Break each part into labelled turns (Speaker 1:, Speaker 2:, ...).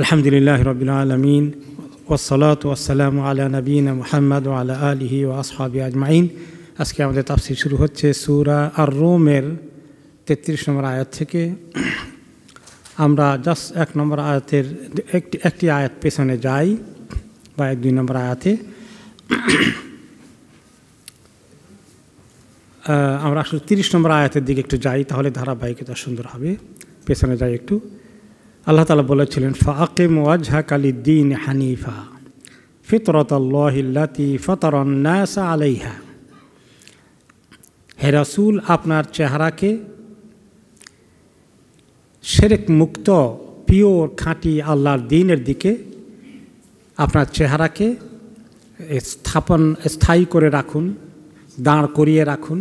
Speaker 1: আলহামদুলিল্লাহ রবিল আলমিন ওসলাত ওসালাম আলা নবীন মোহাম্মদ আলা আলহি ও আসহাবি আজমাইন আজকে আমাদের তাফসির শুরু হচ্ছে সুরা আর রোমের তেত্রিশ নম্বর আয়াত থেকে আমরা জাস্ট এক নম্বর আয়াতের একটি একটি আয়াত পেছনে যাই বা এক দুই নম্বর আয়াতে আমরা আসলে তিরিশ নম্বর আয়াতের দিকে একটু যাই তাহলে ধারাবাহিকতা সুন্দর হবে পেছনে যাই একটু আল্লাহ তালা বলেছিলেন ফাকিম ওয়াজহা কালিদ্দিন হানিফা ফিতরত আল্লাহিল্লাতি ফতরন্নাসা আলাইহা হে রাসুল আপনার চেহারাকে সেরেক মুক্ত পিওর খাঁটি আল্লাহর দিনের দিকে আপনার চেহারাকে স্থাপন স্থায়ী করে রাখুন দাঁড় করিয়ে রাখুন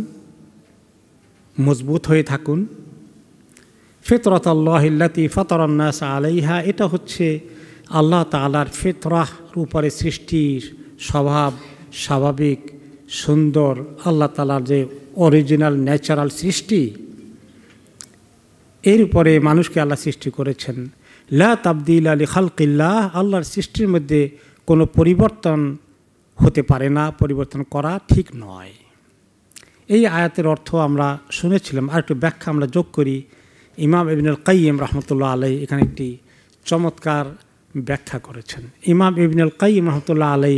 Speaker 1: মজবুত হয়ে থাকুন ফিতরত আল্লাহিল্লাতি ফতরান্নাস আলাইহা এটা হচ্ছে আল্লাহ তালার ফিতরাহ উপরে সৃষ্টির স্বভাব স্বাভাবিক সুন্দর আল্লাহ তালার যে অরিজিনাল ন্যাচারাল সৃষ্টি এর উপরে মানুষকে আল্লাহ সৃষ্টি করেছেন লা তাবদিল আলী খালকিল্লাহ আল্লাহর সৃষ্টির মধ্যে কোনো পরিবর্তন হতে পারে না পরিবর্তন করা ঠিক নয় এই আয়াতের অর্থ আমরা শুনেছিলাম আর একটু ব্যাখ্যা আমরা যোগ করি ইমাম ইবনুল কাইম রহমতুল্লাহ আলাই এখানে একটি চমৎকার ব্যাখ্যা করেছেন ইমাম ইবনুল কাইম রহমতুল্লাহ আলাই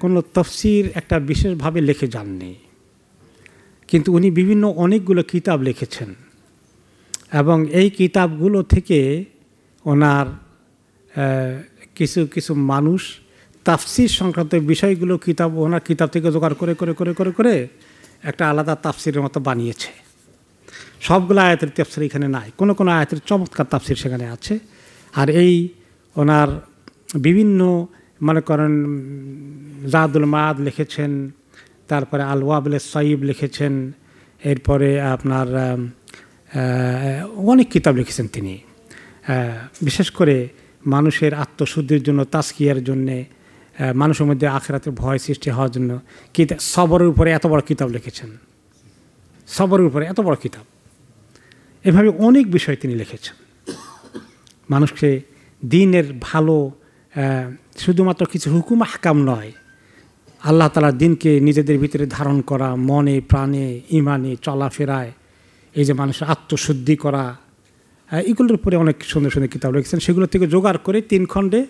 Speaker 1: কোনো তফসির একটা বিশেষভাবে লিখে যাননি কিন্তু উনি বিভিন্ন অনেকগুলো কিতাব লিখেছেন এবং এই কিতাবগুলো থেকে ওনার কিছু কিছু মানুষ তাফসির সংক্রান্ত বিষয়গুলো কিতাব ওনার কিতাব থেকে জোগাড় করে করে করে করে করে একটা আলাদা তাফসিরের মতো বানিয়েছে সবগুলো আয়াতের তাফসির এখানে নাই কোনো কোনো আয়াতের চমৎকার তাফসির সেখানে আছে আর এই ওনার বিভিন্ন মনে করেন জাদুল মাদ লিখেছেন তারপরে আল আলওয়াবলে সাইব লিখেছেন এরপরে আপনার অনেক কিতাব লিখেছেন তিনি বিশেষ করে মানুষের আত্মশুদ্ধির জন্য তাস্কিয়ার জন্যে মানুষের মধ্যে আখেরাতের ভয় সৃষ্টি হওয়ার জন্য কিতা সবরের উপরে এত বড় কিতাব লিখেছেন সবরের উপরে এত বড় কিতাব এভাবে অনেক বিষয় তিনি লিখেছেন মানুষকে দিনের ভালো শুধুমাত্র কিছু হুকুম হাকাম নয় আল্লাহ তালার দিনকে নিজেদের ভিতরে ধারণ করা মনে প্রাণে ইমানে চলাফেরায় এই যে মানুষের আত্মশুদ্ধি করা এগুলোর উপরে অনেক সুন্দর সুন্দর কিতাব লিখেছেন সেগুলো থেকে জোগাড় করে তিন খণ্ডে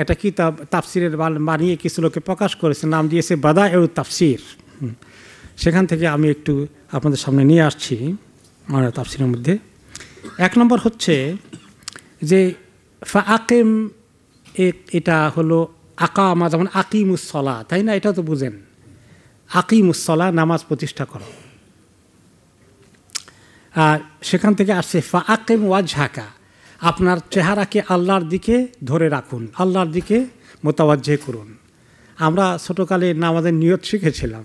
Speaker 1: একটা কিতাব তাফসিরের বানিয়ে কিছু লোকে প্রকাশ করেছে নাম দিয়েছে বাদা এ তাফসির সেখান থেকে আমি একটু আপনাদের সামনে নিয়ে আসছি আমরা তাফসিরের মধ্যে এক নম্বর হচ্ছে যে ফা আকেম এটা হলো আকামা যেমন আকিমুসলা তাই না এটা তো বুঝেন আকিমুসলা নামাজ প্রতিষ্ঠা করো আর সেখান থেকে আসছে ফা আকেম ওয়াজ ঝাঁকা আপনার চেহারাকে আল্লাহর দিকে ধরে রাখুন আল্লাহর দিকে মোতাবাজ্জে করুন আমরা ছোটোকালে নামাজের নিয়ত শিখেছিলাম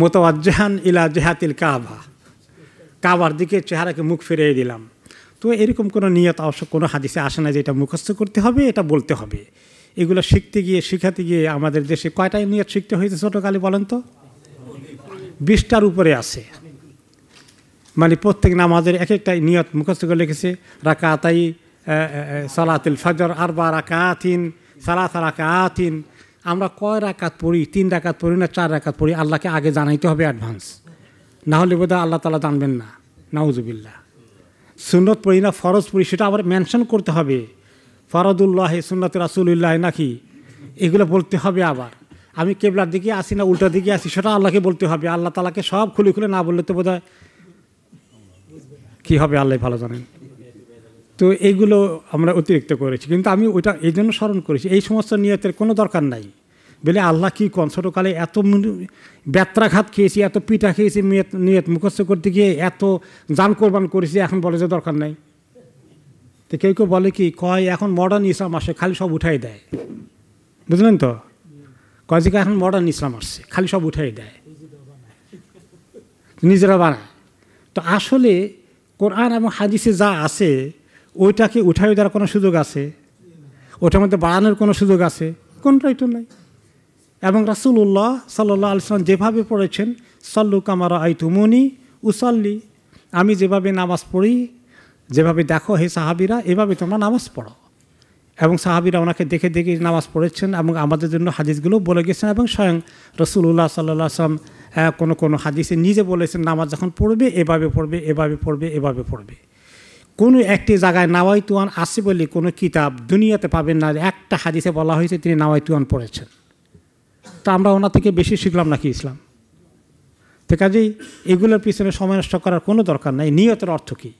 Speaker 1: মোতাবাজ্জাহান ইলা জেহাতিল কাবা কাবার দিকে চেহারাকে মুখ ফিরিয়ে দিলাম তো এরকম কোনো নিয়ত অবশ্য কোনো হাদিসে আসে না যে এটা মুখস্থ করতে হবে এটা বলতে হবে এগুলো শিখতে গিয়ে শিখাতে গিয়ে আমাদের দেশে কয়টাই নিয়ত শিখতে হয়েছে ছোটোকালে বলেন তো বিশটার উপরে আছে মানে প্রত্যেক নামাজের এক একটা নিয়ত মুখস্থ করে লিখেছে রাকাতাই আর বা আরবা আতিন সালাত আতিন আমরা কয় রাকাত পড়ি তিন রাকাত পড়ি না চার রাকাত পড়ি আল্লাহকে আগে জানাইতে হবে অ্যাডভান্স না হলে বোধহয় আল্লাহ তালা জানবেন না নাউজুবিল্লা সুনত পড়ি না ফরজ পড়ি সেটা আবার মেনশন করতে হবে ফরদুল্লাহ সুনত রাসুল্লাহ নাকি এগুলো বলতে হবে আবার আমি কেবলার দিকে আসি না উল্টার দিকে আসি সেটা আল্লাহকে বলতে হবে আল্লাহ তালাকে সব খুলে খুলে না বললে তো বোধ কী হবে আল্লাহ ভালো জানেন তো এইগুলো আমরা অতিরিক্ত করেছি কিন্তু আমি ওইটা এই জন্য স্মরণ করেছি এই সমস্ত নিয়তের কোনো দরকার নাই বলে আল্লাহ কী কন ছোটোকালে এত ব্যত্রাঘাত খেয়েছি এত পিঠা খেয়েছি মেয়েত নিয়ত মুখস্থ করতে গিয়ে এত যান কোরবান করেছি এখন বলে যে দরকার নাই তো কেউ কেউ বলে কি কয় এখন মডার্ন ইসলাম আসে খালি সব উঠাই দেয় বুঝলেন তো কয় যে এখন মডার্ন ইসলাম আসছে খালি সব উঠাই দেয় নিজেরা বানায় তো আসলে কোরআন এবং হাদিসে যা আছে ওইটাকে উঠাই দেওয়ার কোনো সুযোগ আছে ওটার মধ্যে বাড়ানোর কোনো সুযোগ আছে কোনটাই তো নাই এবং রাসুল্লাহ সাল্লাহ আলসালাম যেভাবে পড়েছেন সল্লু কামারা আইতুমনি উসল্লি আমি যেভাবে নামাজ পড়ি যেভাবে দেখো হে সাহাবিরা এভাবে তোমরা নামাজ পড়ো এবং সাহাবিরা ওনাকে দেখে দেখে নামাজ পড়েছেন এবং আমাদের জন্য হাদিসগুলো বলে গেছেন এবং স্বয়ং রসুল্লাহ সাল্লাহ আসলাম কোনো কোনো হাদিসে নিজে বলেছেন নামাজ যখন পড়বে এভাবে পড়বে এভাবে পড়বে এভাবে পড়বে কোনো একটি জায়গায় নাওয়াই তুয়ান আসে বলে কোনো কিতাব দুনিয়াতে পাবেন না একটা হাদিসে বলা হয়েছে তিনি নাওয়াই তুয়ান পড়েছেন তা আমরা ওনার থেকে বেশি শিখলাম নাকি ইসলাম তো কাজেই এগুলোর পিছনে সময় নষ্ট করার কোনো দরকার নাই নিয়তের অর্থ কী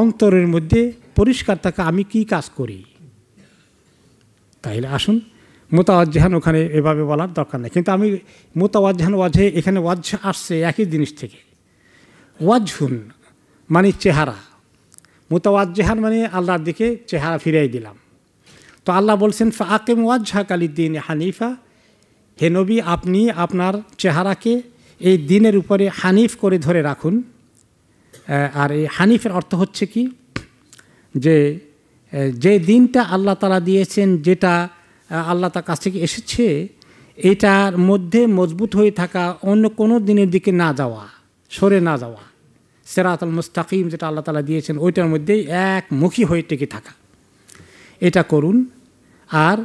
Speaker 1: অন্তরের মধ্যে পরিষ্কার থাকে আমি কি কাজ করি তাইলে আসুন মোতাওয়াজহান ওখানে এভাবে বলার দরকার নেই কিন্তু আমি মোতাওয়াজহান ওয়াজে এখানে ওয়াজ আসছে একই জিনিস থেকে ওয়াজহুন মানে চেহারা মোতাওয়াজহান মানে আল্লাহর দিকে চেহারা ফিরিয়ে দিলাম তো আল্লাহ বলছেন ফাকেম ওয়াজ হাকালিদ্দিন হানিফা হে নবী আপনি আপনার চেহারাকে এই দিনের উপরে হানিফ করে ধরে রাখুন আর এই হানিফের অর্থ হচ্ছে কি যে যে দিনটা আল্লাহ তালা দিয়েছেন যেটা আল্লাহ তার কাছ থেকে এসেছে এটার মধ্যে মজবুত হয়ে থাকা অন্য কোনো দিনের দিকে না যাওয়া সরে না যাওয়া সেরাত আল মুস্তাকিম যেটা আল্লাহ তালা দিয়েছেন ওইটার মধ্যেই একমুখী হয়ে টেকে থাকা এটা করুন আর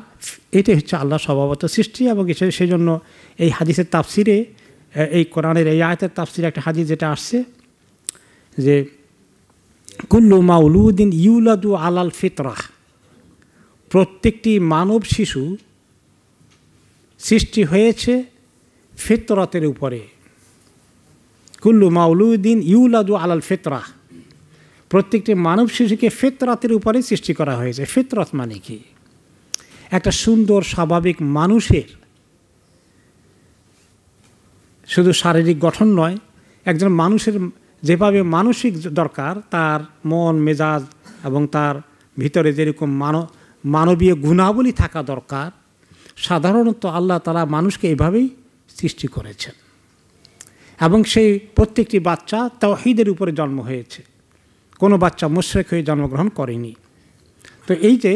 Speaker 1: এটাই হচ্ছে আল্লাহ স্বভাবত সৃষ্টি এবং সেই জন্য এই হাদিসের তাফসিরে এই কোরআনের এই আয়তের তাফসিরে একটা হাদিস যেটা আসছে যে কুল্লু মাউলুদ্দিন ইউলাদু আলাল ফিতরাহ প্রত্যেকটি মানব শিশু সৃষ্টি হয়েছে ফিতরতের উপরে কুল্লু মাউলুদ্দিন ইউলাদু আলাল ফিতরাহ প্রত্যেকটি মানব শিশুকে ফিতরাতের উপরে সৃষ্টি করা হয়েছে ফিতরত মানে কি একটা সুন্দর স্বাভাবিক মানুষের শুধু শারীরিক গঠন নয় একজন মানুষের যেভাবে মানসিক দরকার তার মন মেজাজ এবং তার ভিতরে যেরকম মান মানবীয় গুণাবলী থাকা দরকার সাধারণত আল্লাহ তারা মানুষকে এভাবেই সৃষ্টি করেছেন এবং সেই প্রত্যেকটি বাচ্চা তাওহিদের উপরে জন্ম হয়েছে কোনো বাচ্চা মুশ্রেক হয়ে জন্মগ্রহণ করেনি তো এই যে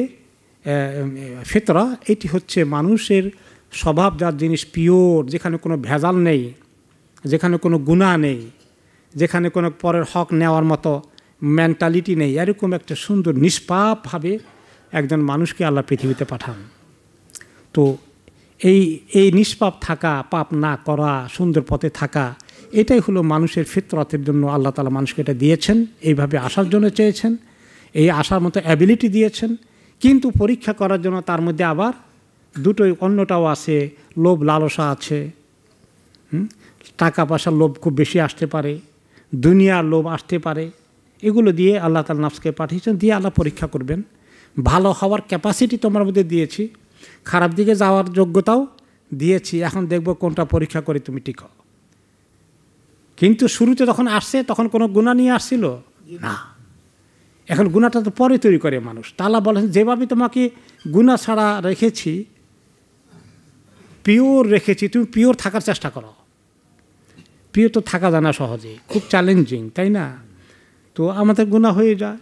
Speaker 1: ফেতরা এটি হচ্ছে মানুষের স্বভাব যার জিনিস পিওর যেখানে কোনো ভেজাল নেই যেখানে কোনো গুণা নেই যেখানে কোনো পরের হক নেওয়ার মতো মেন্টালিটি নেই এরকম একটা সুন্দর নিষ্পাপভাবে একজন মানুষকে আল্লাহ পৃথিবীতে পাঠান তো এই এই নিষ্পাপ থাকা পাপ না করা সুন্দর পথে থাকা এটাই হলো মানুষের ফিতরতের জন্য আল্লাহ তালা মানুষকে এটা দিয়েছেন এইভাবে আসার জন্য চেয়েছেন এই আসার মতো অ্যাবিলিটি দিয়েছেন কিন্তু পরীক্ষা করার জন্য তার মধ্যে আবার দুটোই অন্যটাও আছে লোভ লালসা আছে টাকা পয়সার লোভ খুব বেশি আসতে পারে দুনিয়ার লোভ আসতে পারে এগুলো দিয়ে আল্লাহ তাল নাফসকে পাঠিয়েছেন দিয়ে আল্লাহ পরীক্ষা করবেন ভালো হওয়ার ক্যাপাসিটি তোমার মধ্যে দিয়েছি খারাপ দিকে যাওয়ার যোগ্যতাও দিয়েছি এখন দেখব কোনটা পরীক্ষা করে তুমি টিকো কিন্তু শুরুতে যখন আসছে তখন কোনো গুণা নিয়ে আসছিল না এখন গুণাটা তো পরে তৈরি করে মানুষ তালা বলেন যেভাবে তোমাকে গুণা ছাড়া রেখেছি পিওর রেখেছি তুমি পিওর থাকার চেষ্টা করো পিওর তো থাকা জানা সহজে খুব চ্যালেঞ্জিং তাই না তো আমাদের গুণা হয়ে যায়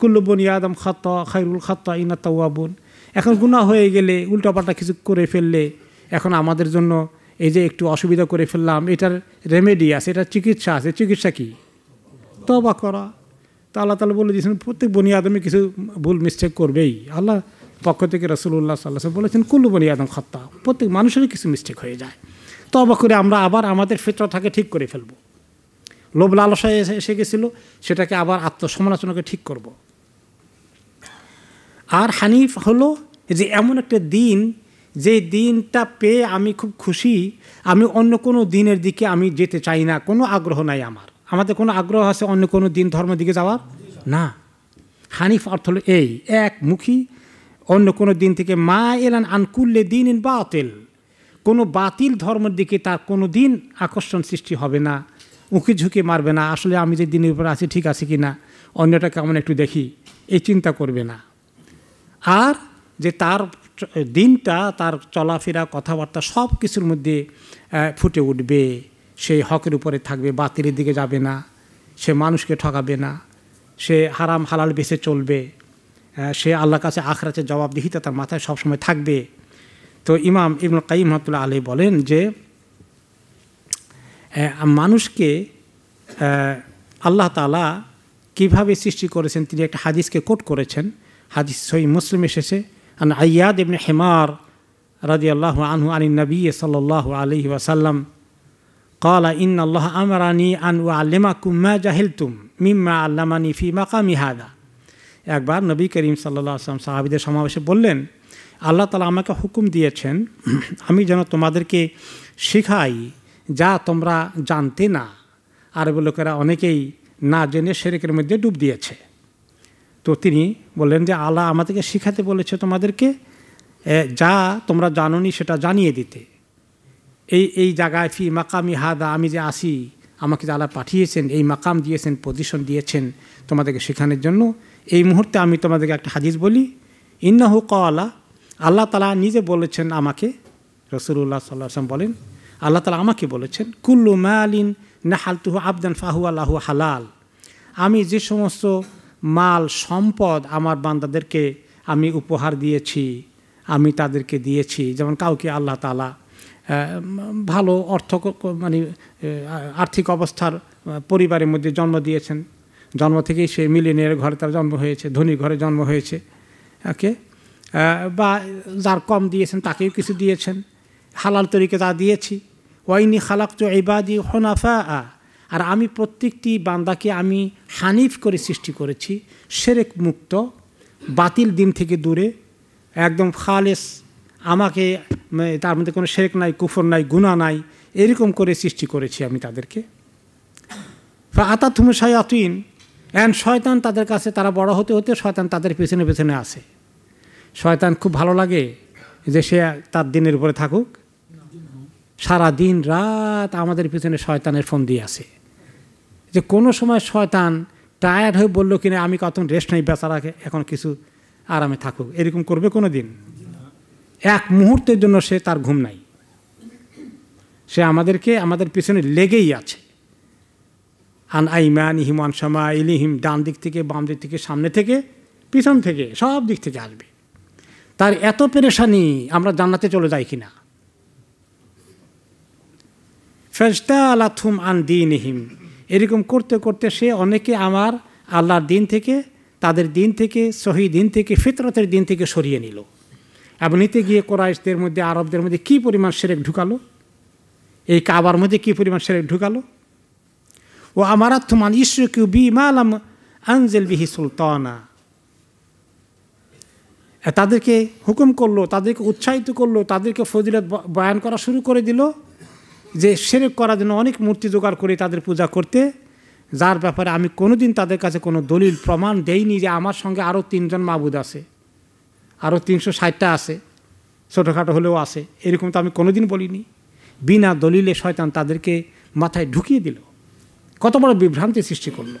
Speaker 1: কুল্লবন ইয়াদম খত খাইরুল খত ইনা বোন এখন গুণা হয়ে গেলে উল্টাপাল্টা কিছু করে ফেললে এখন আমাদের জন্য এই যে একটু অসুবিধা করে ফেললাম এটার রেমেডি আছে এটার চিকিৎসা আছে চিকিৎসা কি তবা করা তা আল্লাহ তালা বলে দিয়েছেন প্রত্যেক বনি আদমে কিছু ভুল মিস্টেক করবেই আল্লাহ পক্ষ থেকে রসুল্লাহ সাল্লাহ বলেছেন কুল্লু বনি আদম খত্তা প্রত্যেক মানুষেরই কিছু মিস্টেক হয়ে যায় অবাক করে আমরা আবার আমাদের থাকে ঠিক করে ফেলব লোভ লালসায় এসে এসে গেছিলো সেটাকে আবার আত্মসমালোচনাকে ঠিক করব। আর হানিফ হলো যে এমন একটা দিন যে দিনটা পেয়ে আমি খুব খুশি আমি অন্য কোনো দিনের দিকে আমি যেতে চাই না কোনো আগ্রহ নাই আমার আমাদের কোনো আগ্রহ আছে অন্য কোনো দিন ধর্মের দিকে যাওয়ার না হানিফ অর্থ হলো এই একমুখী অন্য কোনো দিন থেকে মা এলান আনকুল্লে দিন ইন বাতিল কোনো বাতিল ধর্মের দিকে তার কোনো দিন আকর্ষণ সৃষ্টি হবে না উঁকি ঝুঁকি মারবে না আসলে আমি যে দিনের উপর আছি ঠিক আছে কি না অন্যটা কেমন একটু দেখি এই চিন্তা করবে না আর যে তার দিনটা তার চলাফেরা কথাবার্তা সব কিছুর মধ্যে ফুটে উঠবে সেই হকের উপরে থাকবে বাতিলের দিকে যাবে না সে মানুষকে ঠকাবে না সে হারাম হালাল বেছে চলবে সে আল্লাহর কাছে আখরাচের জবাবদিহিতা তার মাথায় সবসময় থাকবে তো ইমাম ইবনুল কাইম রহমতুল্লাহ আলী বলেন যে মানুষকে আল্লাহ তালা কিভাবে সৃষ্টি করেছেন তিনি একটা হাদিসকে কোট করেছেন হাদিস সই মুসলিম এসেছে আন আয়াদ ইবনে হেমার রাজি আল্লাহ আনহু আলী নবী সাল্লাহ আলহি ওয়াসাল্লাম قال إن الله أمرني أن أعلمكم ما جهلتم مما علمني في مقام هذا একবার নবী করিম সাল্লা আসলাম সাহাবিদের সমাবেশে বললেন আল্লাহ তালা আমাকে হুকুম দিয়েছেন আমি যেন তোমাদেরকে শেখাই যা তোমরা জানতে না আরব লোকেরা অনেকেই না জেনে সেরেকের মধ্যে ডুব দিয়েছে তো তিনি বললেন যে আল্লাহ আমাদেরকে শিখাতে বলেছে তোমাদেরকে যা তোমরা জানো সেটা জানিয়ে দিতে এই এই জায়গায় ফি মাকামি হাদা আমি যে আসি আমাকে যারা পাঠিয়েছেন এই মাকাম দিয়েছেন পজিশন দিয়েছেন তোমাদেরকে শেখানোর জন্য এই মুহূর্তে আমি তোমাদেরকে একটা হাদিস বলি ইন্নাহু কওয়ালা আল্লাহ তালা নিজে বলেছেন আমাকে রসুল্লাহ সাল্লাম বলেন আল্লাহ তালা আমাকে বলেছেন কুল্লু মায়ালিন না হালতুহু আবদান ফাহু আল্লাহ হালাল আমি যে সমস্ত মাল সম্পদ আমার বান্দাদেরকে আমি উপহার দিয়েছি আমি তাদেরকে দিয়েছি যেমন কাউকে আল্লাহ তালা ভালো অর্থ মানে আর্থিক অবস্থার পরিবারের মধ্যে জন্ম দিয়েছেন জন্ম থেকেই সে মিলিনিয়ার ঘরে তার জন্ম হয়েছে ধনী ঘরে জন্ম হয়েছে ওকে বা যার কম দিয়েছেন তাকেও কিছু দিয়েছেন হালাল তরিকে তা দিয়েছি ওয়াইনি খালাক্ত এবাদি হনাফা আ আর আমি প্রত্যেকটি বান্দাকে আমি হানিফ করে সৃষ্টি করেছি সেরেক মুক্ত বাতিল দিন থেকে দূরে একদম খালেস আমাকে তার মধ্যে কোনো শেখ নাই কুফর নাই গুণা নাই এরকম করে সৃষ্টি করেছি আমি তাদেরকে আতা থুমে আতুইন অ্যান্ড শয়তান তাদের কাছে তারা বড় হতে হতে শয়তান তাদের পেছনে পেছনে আসে শয়তান খুব ভালো লাগে যে সে তার দিনের উপরে থাকুক সারা দিন রাত আমাদের পিছনে শয়তানের ফোন দিয়ে আসে যে কোনো সময় শয়তান টায়ার্ড হয়ে বললো কিনা আমি কত রেস্ট নেই বেচারাকে এখন কিছু আরামে থাকুক এরকম করবে কোনো দিন এক মুহূর্তের জন্য সে তার ঘুম নাই সে আমাদেরকে আমাদের পিছনে লেগেই আছে আন আইমান ইহিম আন সামা ইলিহিম ডান দিক থেকে বাম দিক থেকে সামনে থেকে পিছন থেকে সব দিক থেকে আসবে তার এত পেরেশানি আমরা জান্নাতে চলে যাই কিনা ফেজতা আলাথুম আন দিনহিম এরকম করতে করতে সে অনেকে আমার আল্লাহর দিন থেকে তাদের দিন থেকে সহি দিন থেকে ফিতরতের দিন থেকে সরিয়ে নিল এবং নিতে গিয়ে কোরাইশদের মধ্যে আরবদের মধ্যে কি পরিমাণ সেরেক ঢুকালো এই কাবার মধ্যে কি পরিমাণ সেরেক ঢুকালো ও আমার আত্মান ঈশ্বর কিউ বি মালাম আঞ্জেল বিহি সুলতানা তাদেরকে হুকুম করলো তাদেরকে উৎসাহিত করলো তাদেরকে ফজিলত বয়ান করা শুরু করে দিল যে সেরেক করার জন্য অনেক মূর্তি জোগাড় করে তাদের পূজা করতে যার ব্যাপারে আমি কোনোদিন তাদের কাছে কোনো দলিল প্রমাণ দেইনি যে আমার সঙ্গে আরও তিনজন মাবুদ আছে আরও তিনশো ষাটটা আছে ছোটোখাটো হলেও আছে এরকম তো আমি কোনোদিন বলিনি বিনা দলিলে শয়তান তাদেরকে মাথায় ঢুকিয়ে দিল কত বড় বিভ্রান্তি সৃষ্টি করলো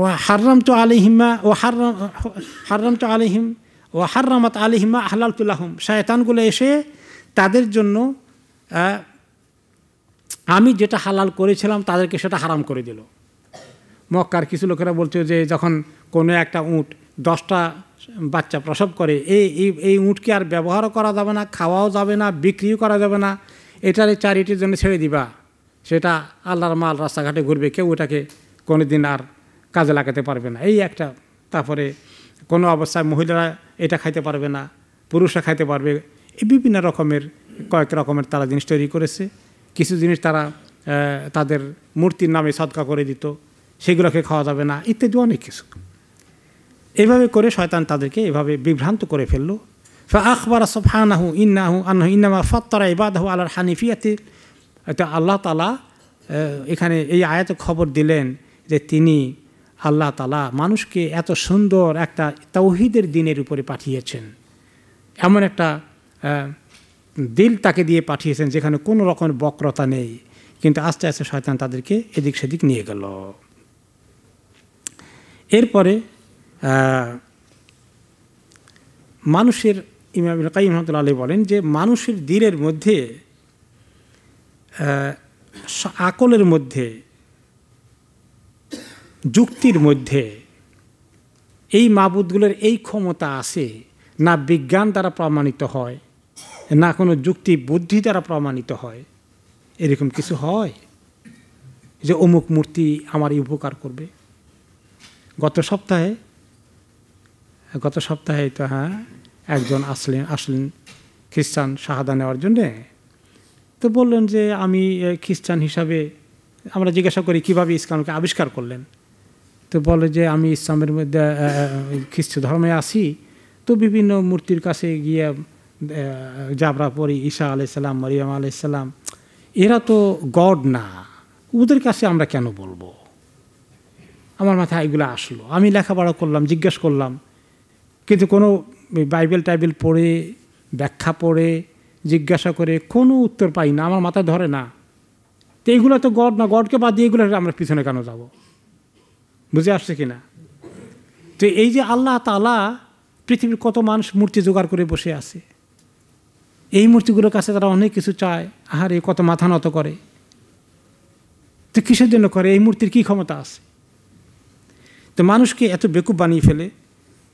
Speaker 1: ও হাররাম তো আলিহিমা ও হাররাম হাররাম তো আলিহিম ও হাররামাত আলিহিমা আহলাল তুল্লাহম শায়তানগুলো এসে তাদের জন্য আমি যেটা হালাল করেছিলাম তাদেরকে সেটা হারাম করে দিল মক্কার কিছু লোকেরা বলছে যে যখন কোনো একটা উঁট দশটা বাচ্চা প্রসব করে এই এই উঁটকে আর ব্যবহারও করা যাবে না খাওয়াও যাবে না বিক্রিও করা যাবে না এটারে চারিটির জন্য ছেড়ে দিবা সেটা আল্লাহর মাল রাস্তাঘাটে ঘুরবে কেউ ওটাকে কোনো দিন আর কাজে লাগাতে পারবে না এই একটা তারপরে কোনো অবস্থায় মহিলারা এটা খাইতে পারবে না পুরুষরা খাইতে পারবে এই বিভিন্ন রকমের কয়েক রকমের তারা জিনিস তৈরি করেছে কিছু জিনিস তারা তাদের মূর্তির নামে সদকা করে দিত সেগুলোকে খাওয়া যাবে না ইত্যাদি অনেক কিছু এভাবে করে শয়তান তাদেরকে এভাবে বিভ্রান্ত করে ফেললো আখবর সফানাহু ইন্নাহু আন্নাহু ইন্নামা ইবাদ হু আল্লাহর হানিফিয়াতির এটা আল্লাহ তালা এখানে এই আয়াত খবর দিলেন যে তিনি আল্লাহ তালা মানুষকে এত সুন্দর একটা তৌহিদের দিনের উপরে পাঠিয়েছেন এমন একটা দিল তাকে দিয়ে পাঠিয়েছেন যেখানে কোনো রকমের বক্রতা নেই কিন্তু আস্তে আস্তে শয়তান তাদেরকে এদিক সেদিক নিয়ে গেল এরপরে মানুষের ইমাম কাইম মহমদুল আলী বলেন যে মানুষের দিলের মধ্যে আকলের মধ্যে যুক্তির মধ্যে এই মাবুদগুলোর এই ক্ষমতা আছে না বিজ্ঞান দ্বারা প্রমাণিত হয় না কোনো যুক্তি বুদ্ধি দ্বারা প্রমাণিত হয় এরকম কিছু হয় যে অমুক মূর্তি আমার উপকার করবে গত সপ্তাহে গত সপ্তাহে তো হ্যাঁ একজন আসলেন আসলেন খ্রিস্টান শাহাদা নেওয়ার জন্যে তো বললেন যে আমি খ্রিস্টান হিসাবে আমরা জিজ্ঞাসা করি কিভাবে ইসলামকে আবিষ্কার করলেন তো বলে যে আমি ইসলামের মধ্যে খ্রিস্ট ধর্মে আসি তো বিভিন্ন মূর্তির কাছে গিয়ে জাবরা পড়ি ঈশা আলাইসাল্লাম মরিয়াম আলাইসাল্লাম এরা তো গড না ওদের কাছে আমরা কেন বলবো আমার মাথায় এগুলো আসলো আমি লেখাপড়া করলাম জিজ্ঞেস করলাম কিন্তু কোনো বাইবেল টাইবেল পড়ে ব্যাখ্যা পড়ে জিজ্ঞাসা করে কোনো উত্তর পাই না আমার মাথায় ধরে না তো এইগুলো তো গড না গডকে বাদ দিয়ে এগুলো আমরা পিছনে কেন যাব বুঝে আসছে কি না তো এই যে আল্লাহ তালা পৃথিবীর কত মানুষ মূর্তি জোগাড় করে বসে আছে এই মূর্তিগুলোর কাছে তারা অনেক কিছু চায় আহারে কত মাথা নত করে তো কিসের জন্য করে এই মূর্তির কী ক্ষমতা আছে তো মানুষকে এত বেকুব বানিয়ে ফেলে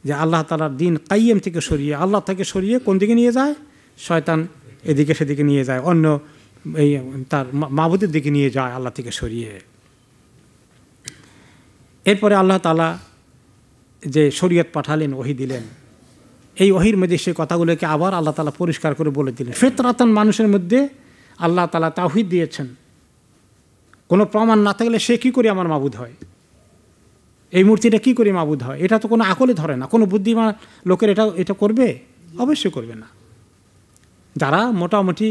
Speaker 1: যে আল্লাহ তালার দিন কাইয়েম থেকে সরিয়ে আল্লাহ থেকে সরিয়ে কোন দিকে নিয়ে যায় শয়তান এদিকে সেদিকে নিয়ে যায় অন্য এই তার মাবুদের দিকে নিয়ে যায় আল্লাহ থেকে সরিয়ে এরপরে আল্লাহ তালা যে শরীয়ত পাঠালেন ওহি দিলেন এই ওহির মধ্যে সেই কথাগুলোকে আবার আল্লাহ তালা পরিষ্কার করে বলে দিলেন ফেতরাতন মানুষের মধ্যে আল্লাহ তালা তাহিদ দিয়েছেন কোনো প্রমাণ না থাকলে সে কী করে আমার মাবুদ হয় এই মূর্তিটা কি করে মাবুদ হয় এটা তো কোনো আকলে ধরে না কোনো বুদ্ধিমান লোকের এটা এটা করবে অবশ্যই করবে না যারা মোটামুটি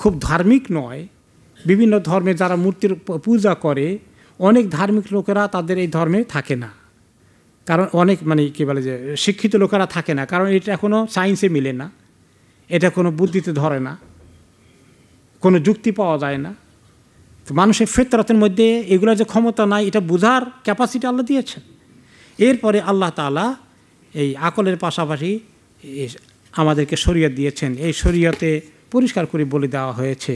Speaker 1: খুব ধার্মিক নয় বিভিন্ন ধর্মে যারা মূর্তির পূজা করে অনেক ধার্মিক লোকেরা তাদের এই ধর্মে থাকে না কারণ অনেক মানে কী বলে যে শিক্ষিত লোকেরা থাকে না কারণ এটা এখনও সায়েন্সে মিলে না এটা কোনো বুদ্ধিতে ধরে না কোনো যুক্তি পাওয়া যায় না মানুষের ফেতরাতের মধ্যে এগুলো যে ক্ষমতা নাই এটা বোঝার ক্যাপাসিটি আল্লাহ দিয়েছেন এরপরে আল্লাহ তালা এই আকলের পাশাপাশি আমাদেরকে শরীয়ত দিয়েছেন এই শরীয়তে পরিষ্কার করে বলে দেওয়া হয়েছে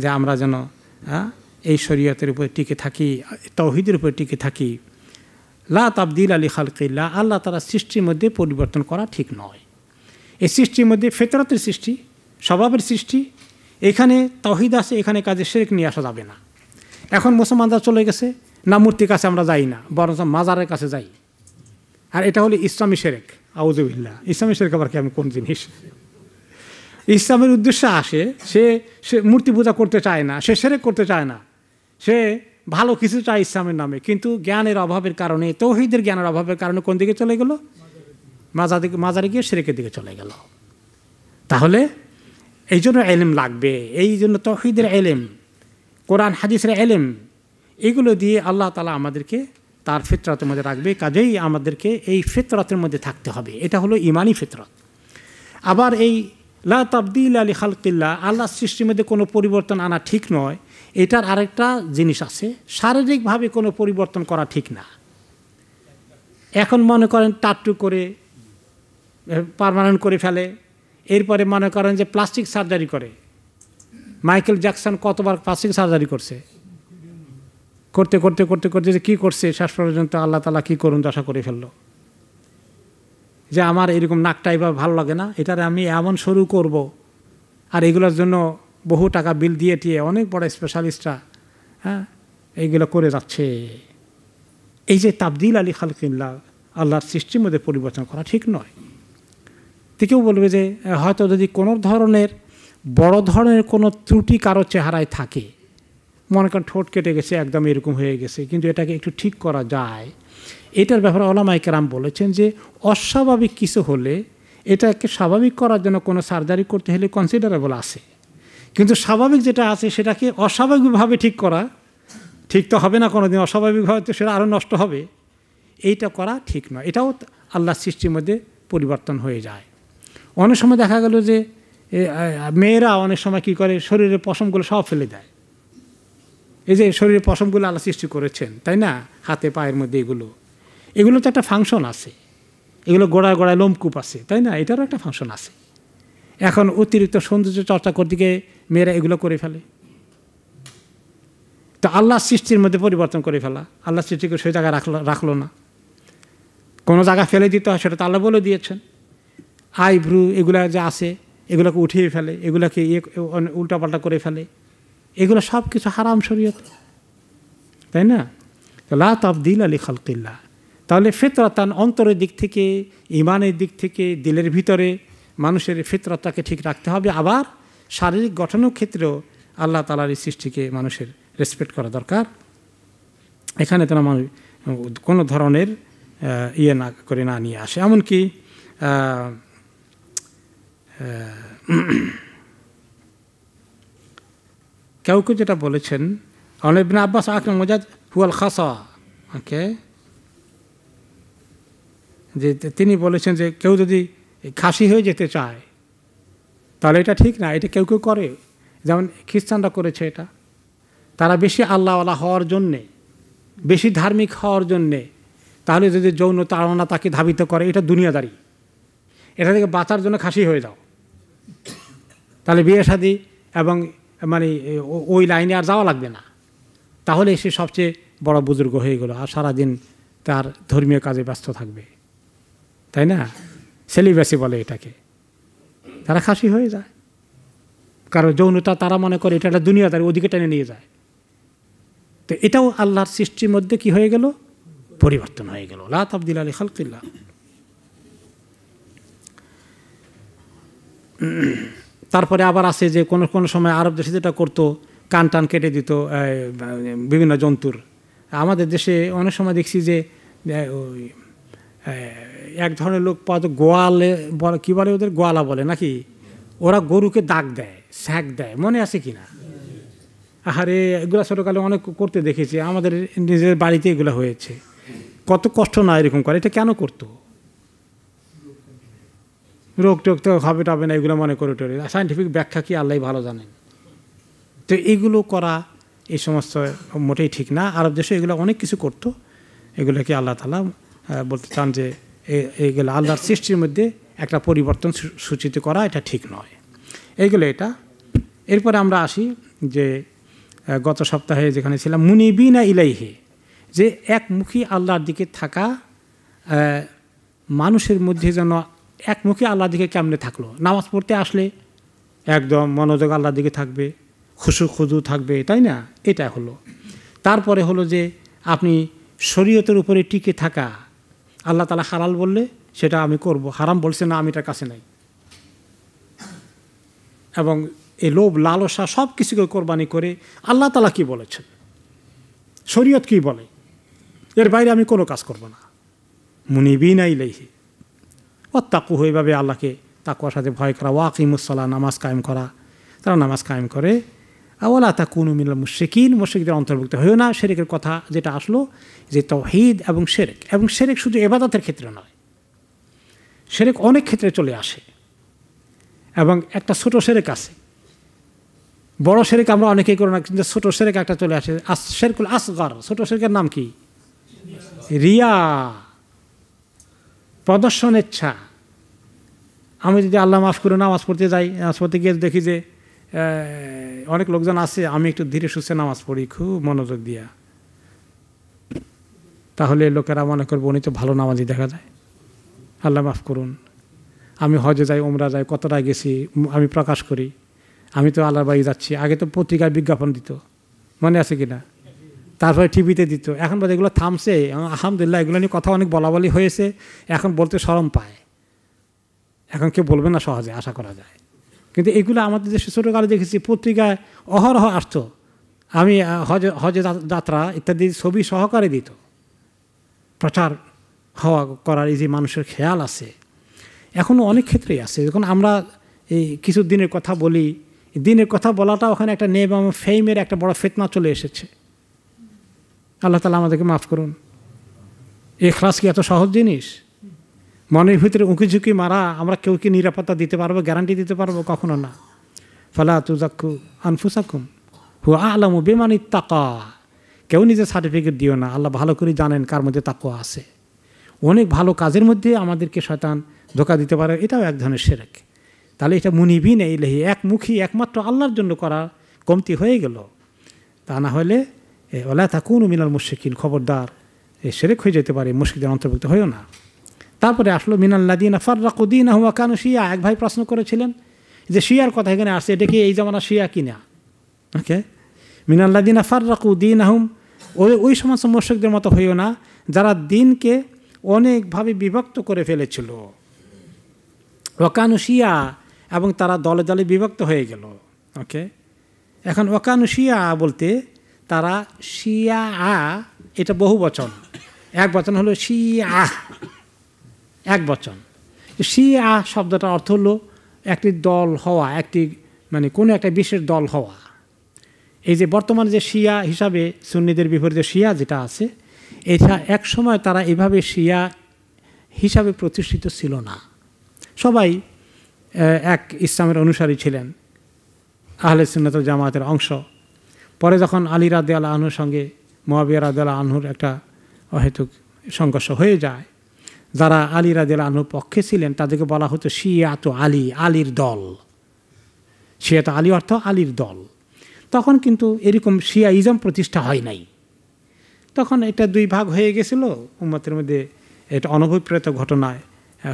Speaker 1: যে আমরা যেন হ্যাঁ, এই শরীয়তের উপরে টিকে থাকি তৌহিদের উপরে টিকে থাকি লা তাবদিল আলী খালকিল্লা আল্লাহ তালা সৃষ্টির মধ্যে পরিবর্তন করা ঠিক নয় এই সৃষ্টির মধ্যে ফেতরাতের সৃষ্টি স্বভাবের সৃষ্টি এখানে তহিদ আছে এখানে কাজে শেরেক নিয়ে আসা যাবে না এখন মুসলমানরা চলে গেছে না মূর্তির কাছে আমরা যাই না বরঞ্চ মাজারের কাছে যাই আর এটা হলো ইসলামী শেরেক আউজুবিল্লা ইসলামী শেরেক আবার আমি কোন জিনিস ইসলামের উদ্দেশ্যে আসে সে সে মূর্তি পূজা করতে চায় না সে সেরেক করতে চায় না সে ভালো কিছু চায় ইসলামের নামে কিন্তু জ্ঞানের অভাবের কারণে তৌহিদের জ্ঞানের অভাবের কারণে কোন দিকে চলে গেল মাজার দিকে মাজারে গিয়ে সেরেকের দিকে চলে গেল তাহলে এই জন্য এলেম লাগবে এই জন্য তহিদের এলেম কোরআন হাদিসের এলেম এগুলো দিয়ে আল্লাহ তালা আমাদেরকে তার ফিতরতের মধ্যে রাখবে কাজেই আমাদেরকে এই ফিতরতের মধ্যে থাকতে হবে এটা হলো ইমানি ফিতরত আবার এই লা তাবদিল আলী খালকিল্লা আল্লাহ সৃষ্টির মধ্যে কোনো পরিবর্তন আনা ঠিক নয় এটার আরেকটা জিনিস আছে শারীরিকভাবে কোনো পরিবর্তন করা ঠিক না এখন মনে করেন টাট্টু করে পারমানেন্ট করে ফেলে এরপরে মনে করেন যে প্লাস্টিক সার্জারি করে মাইকেল জ্যাকসন কতবার প্লাস্টিক সার্জারি করছে করতে করতে করতে করতে যে কী করছে শেষ পর্যন্ত আল্লাহ তালা কী করুন দশা করে ফেললো যে আমার এরকম নাকটা এবার ভালো লাগে না এটার আমি এমন শুরু করব। আর এগুলোর জন্য বহু টাকা বিল দিয়ে টিয়ে অনেক বড় স্পেশালিস্টরা হ্যাঁ এইগুলো করে যাচ্ছে এই যে তাবদিল আলী খালকিল্লা আল্লাহর সৃষ্টির মধ্যে পরিবর্তন করা ঠিক নয় তো কেউ বলবে যে হয়তো যদি কোনো ধরনের বড় ধরনের কোনো ত্রুটি কারো চেহারায় থাকে মনে করেন ঠোঁট কেটে গেছে একদম এরকম হয়ে গেছে কিন্তু এটাকে একটু ঠিক করা যায় এটার ব্যাপারে ওলামাই কেরাম বলেছেন যে অস্বাভাবিক কিছু হলে এটাকে স্বাভাবিক করার জন্য কোনো সার্জারি করতে হলে কনসিডারেবল আছে কিন্তু স্বাভাবিক যেটা আছে সেটাকে অস্বাভাবিকভাবে ঠিক করা ঠিক তো হবে না কোনো দিন অস্বাভাবিকভাবে তো সেটা আরও নষ্ট হবে এইটা করা ঠিক নয় এটাও আল্লাহ সৃষ্টির মধ্যে পরিবর্তন হয়ে যায় অনেক সময় দেখা গেল যে মেয়েরা অনেক সময় কী করে শরীরের পশমগুলো সব ফেলে দেয় এই যে শরীরের পশমগুলো আলো সৃষ্টি করেছেন তাই না হাতে পায়ের মধ্যে এগুলো এগুলো তো একটা ফাংশন আছে এগুলো গোড়ায় গোড়ায় লোমকূপ আছে তাই না এটারও একটা ফাংশন আছে এখন অতিরিক্ত সৌন্দর্য চর্চা করতে গিয়ে মেয়েরা এগুলো করে ফেলে তো আল্লাহ সৃষ্টির মধ্যে পরিবর্তন করে ফেলা আল্লাহ সৃষ্টিকে সেই জায়গায় রাখল রাখলো না কোনো জায়গা ফেলে দিতে হয় সেটা তো আল্লাহ বলে দিয়েছেন আইব্রু এগুলো যে আছে এগুলোকে উঠিয়ে ফেলে এগুলোকে ইয়ে উল্টাপাল্টা করে ফেলে এগুলো সব কিছু হারাম শরীয়ত তাই না লা তাবদিল আলী খালকিল্লা তাহলে ফেতরাতান অন্তরের দিক থেকে ইমানের দিক থেকে দিলের ভিতরে মানুষের ফেতরাতাকে ঠিক রাখতে হবে আবার শারীরিক গঠনের ক্ষেত্রেও আল্লাহ তালার এই সৃষ্টিকে মানুষের রেসপেক্ট করা দরকার এখানে তারা মানুষ কোনো ধরনের ইয়ে না করে না নিয়ে আসে এমনকি কেউ কেউ যেটা বলেছেন আমার আব্বাস আকরম মজাদ হুয়াল খাসা ওকে যে তিনি বলেছেন যে কেউ যদি খাসি হয়ে যেতে চায় তাহলে এটা ঠিক না এটা কেউ কেউ করে যেমন খ্রিস্টানরা করেছে এটা তারা বেশি আল্লাহওয়ালা হওয়ার জন্যে বেশি ধার্মিক হওয়ার জন্যে তাহলে যদি যৌন তাড়না তাকে ধাবিত করে এটা দুনিয়াদারি এটা থেকে বাঁচার জন্য খাসি হয়ে যাও তাহলে বিয়ে শাদি এবং মানে ওই লাইনে আর যাওয়া লাগবে না তাহলে সে সবচেয়ে বড় বুজুর্গ হয়ে গেল আর সারাদিন তার ধর্মীয় কাজে ব্যস্ত থাকবে তাই না সেলিব্রেসি বলে এটাকে তারা খাসি হয়ে যায় কারণ যৌনতা তারা মনে করে এটা একটা দুনিয়া তার ওদিকে টেনে নিয়ে যায় তো এটাও আল্লাহর সৃষ্টির মধ্যে কি হয়ে গেল পরিবর্তন হয়ে গেল লাত তাবদিল আলী খালকিল্লা তারপরে আবার আছে যে কোনো কোনো সময় আরব দেশে যেটা করতো কান টান কেটে দিত বিভিন্ন জন্তুর আমাদের দেশে অনেক সময় দেখছি যে ওই এক ধরনের লোক পাওয়া তো গোয়ালে বলে কী বলে ওদের গোয়ালা বলে নাকি ওরা গরুকে দাগ দেয় স্যাক দেয় মনে আছে কি না আহারে এগুলো ছোটোকালে অনেক করতে দেখেছি আমাদের নিজের বাড়িতে এগুলো হয়েছে কত কষ্ট না এরকম করে এটা কেন করতো রোগ টোগ তো হবে টবে না এগুলো মনে করে টোরে সাইন্টিফিক ব্যাখ্যা কি আল্লাহ ভালো জানেন তো এগুলো করা এই সমস্ত মোটেই ঠিক না আরব দেশে এগুলো অনেক কিছু করতো কি আল্লাহ তালা বলতে চান যে এগুলো আল্লাহর সৃষ্টির মধ্যে একটা পরিবর্তন সূচিত করা এটা ঠিক নয় এইগুলো এটা এরপরে আমরা আসি যে গত সপ্তাহে যেখানে ছিলাম মুনিবিনা ইলাইহে যে একমুখী আল্লাহর দিকে থাকা মানুষের মধ্যে যেন একমুখী আল্লাহ দিকে কেমনে থাকলো নামাজ পড়তে আসলে একদম মনোযোগ আল্লাহ দিকে থাকবে খুশু খুজু থাকবে তাই না এটা হলো তারপরে হলো যে আপনি শরীয়তের উপরে টিকে থাকা আল্লাহ তালা হারাল বললে সেটা আমি করব হারাম বলছে না আমি এটা কাছে নাই এবং এই লোভ লালসা সব কিছুকে কোরবানি করে আল্লাহ তালা কি বলেছেন শরীয়ত কি বলে এর বাইরে আমি কোনো কাজ করব না নাই লেহি হয়ে ভাবে আল্লাহকে তাকুয়ার সাথে ভয় করা ওয়াকিমুসলা নামাজ কায়েম করা তারা নামাজ কায়েম করে আওয়ালা তা কুনু মিল মুশেকিন মুশেকদের অন্তর্ভুক্ত হয়েও না শেরেকের কথা যেটা আসলো যে তহিদ এবং শেরেক এবং শেরেক শুধু এবাদতের ক্ষেত্রে নয় শেরেক অনেক ক্ষেত্রে চলে আসে এবং একটা ছোট সেরেক আছে বড় সেরেক আমরা অনেকেই করি না কিন্তু ছোটো সেরেক একটা চলে আসে আস শেরকুল আসগর ছোটো শেরেকের নাম কি রিয়া প্রদর্শনের ছা আমি যদি আল্লাহ মাফ করে নামাজ পড়তে যাই নামাজ পড়তে গিয়ে দেখি যে অনেক লোকজন আছে আমি একটু ধীরে সুস্থে নামাজ পড়ি খুব মনোযোগ দিয়া তাহলে লোকেরা মনে করবো উনি তো ভালো নামাজই দেখা যায় আল্লাহ মাফ করুন আমি হজে যাই ওমরা যাই কতটা গেছি আমি প্রকাশ করি আমি তো আল্লাহর বাড়ি যাচ্ছি আগে তো পত্রিকায় বিজ্ঞাপন দিত মনে আছে কি না তারপরে টিভিতে দিত এখন বলে এগুলো থামছে আহমদুল্লাহ এগুলো নিয়ে কথা অনেক বলাবলি হয়েছে এখন বলতে সরম পায় এখন কেউ বলবে না সহজে আশা করা যায় কিন্তু এগুলো আমাদের দেশে ছোটোকালে দেখেছি পত্রিকায় অহরহ আসতো আমি হজ হজ যাত্রা ইত্যাদি ছবি সহকারে দিত প্রচার হওয়া করার এই যে মানুষের খেয়াল আছে এখনও অনেক ক্ষেত্রেই আছে যখন আমরা এই কিছু দিনের কথা বলি দিনের কথা বলাটা ওখানে একটা নেব ফেইমের একটা বড় ফেতনা চলে এসেছে আল্লাহ তালা আমাদেরকে মাফ করুন এখলাস কি এত সহজ জিনিস মনের ভিতরে উঁকি ঝুঁকি মারা আমরা কেউ কি নিরাপত্তা দিতে পারবো গ্যারান্টি দিতে পারবো কখনো না ফলা তুজাক্ষু আনফুসাকুম হু আলামু বেমানি তাকা কেউ নিজের সার্টিফিকেট দিও না আল্লাহ ভালো করে জানেন কার মধ্যে তাকুয়া আছে অনেক ভালো কাজের মধ্যে আমাদেরকে শয়তান ধোকা দিতে পারে এটাও এক ধরনের সেরেক তাহলে এটা মুনিবিন এই লেহি একমুখী একমাত্র আল্লাহর জন্য করা কমতি হয়ে গেল তা না হলে ওলা তাকুন মিনাল মুশিকিন খবরদার এ সেরেক হয়ে যেতে পারে মুশিকদের অন্তর্ভুক্ত হয়েও না তারপরে আসলো মিনাল্লাদিন রাকুদ্দিন আহ কানু শিয়া এক ভাই প্রশ্ন করেছিলেন যে শিয়ার কথা এখানে আসছে এটা কি এই জামানা শিয়া কিনা ওকে মিনাল্লাদিন রাকুদ্দিন আহম ওই ওই সমস্ত মুশিকদের মতো হইও না যারা দিনকে অনেকভাবে বিভক্ত করে ফেলেছিল ওয়াকানু শিয়া এবং তারা দলে দলে বিভক্ত হয়ে গেল ওকে এখন ওয়াকানু শিয়া বলতে তারা শিয়া আ এটা বহু বচন এক বচন হলো আ এক বচন শি আ শব্দটার অর্থ হলো একটি দল হওয়া একটি মানে কোনো একটা বিশেষ দল হওয়া এই যে বর্তমানে যে শিয়া হিসাবে সুন্নিদের বিপরীতে শিয়া যেটা আছে এটা এক সময় তারা এভাবে শিয়া হিসাবে প্রতিষ্ঠিত ছিল না সবাই এক ইসলামের অনুসারী ছিলেন আহলে সুন্নত জামাতের অংশ পরে যখন আলী রাদে আল্লাহ আনহুর সঙ্গে মোয়াবিয়া রাদে আল্লাহ আনহুর একটা অহেতুক সংঘর্ষ হয়ে যায় যারা আলী রাদে আল্লাহ আনহুর পক্ষে ছিলেন তাদেরকে বলা হতো শিয়াত আলী আলীর দল শিয়াত আলী অর্থ আলীর দল তখন কিন্তু এরকম শিয়া ইজম প্রতিষ্ঠা হয় নাই তখন এটা দুই ভাগ হয়ে গেছিল উম্মতের মধ্যে এটা অনভিপ্রেত ঘটনায়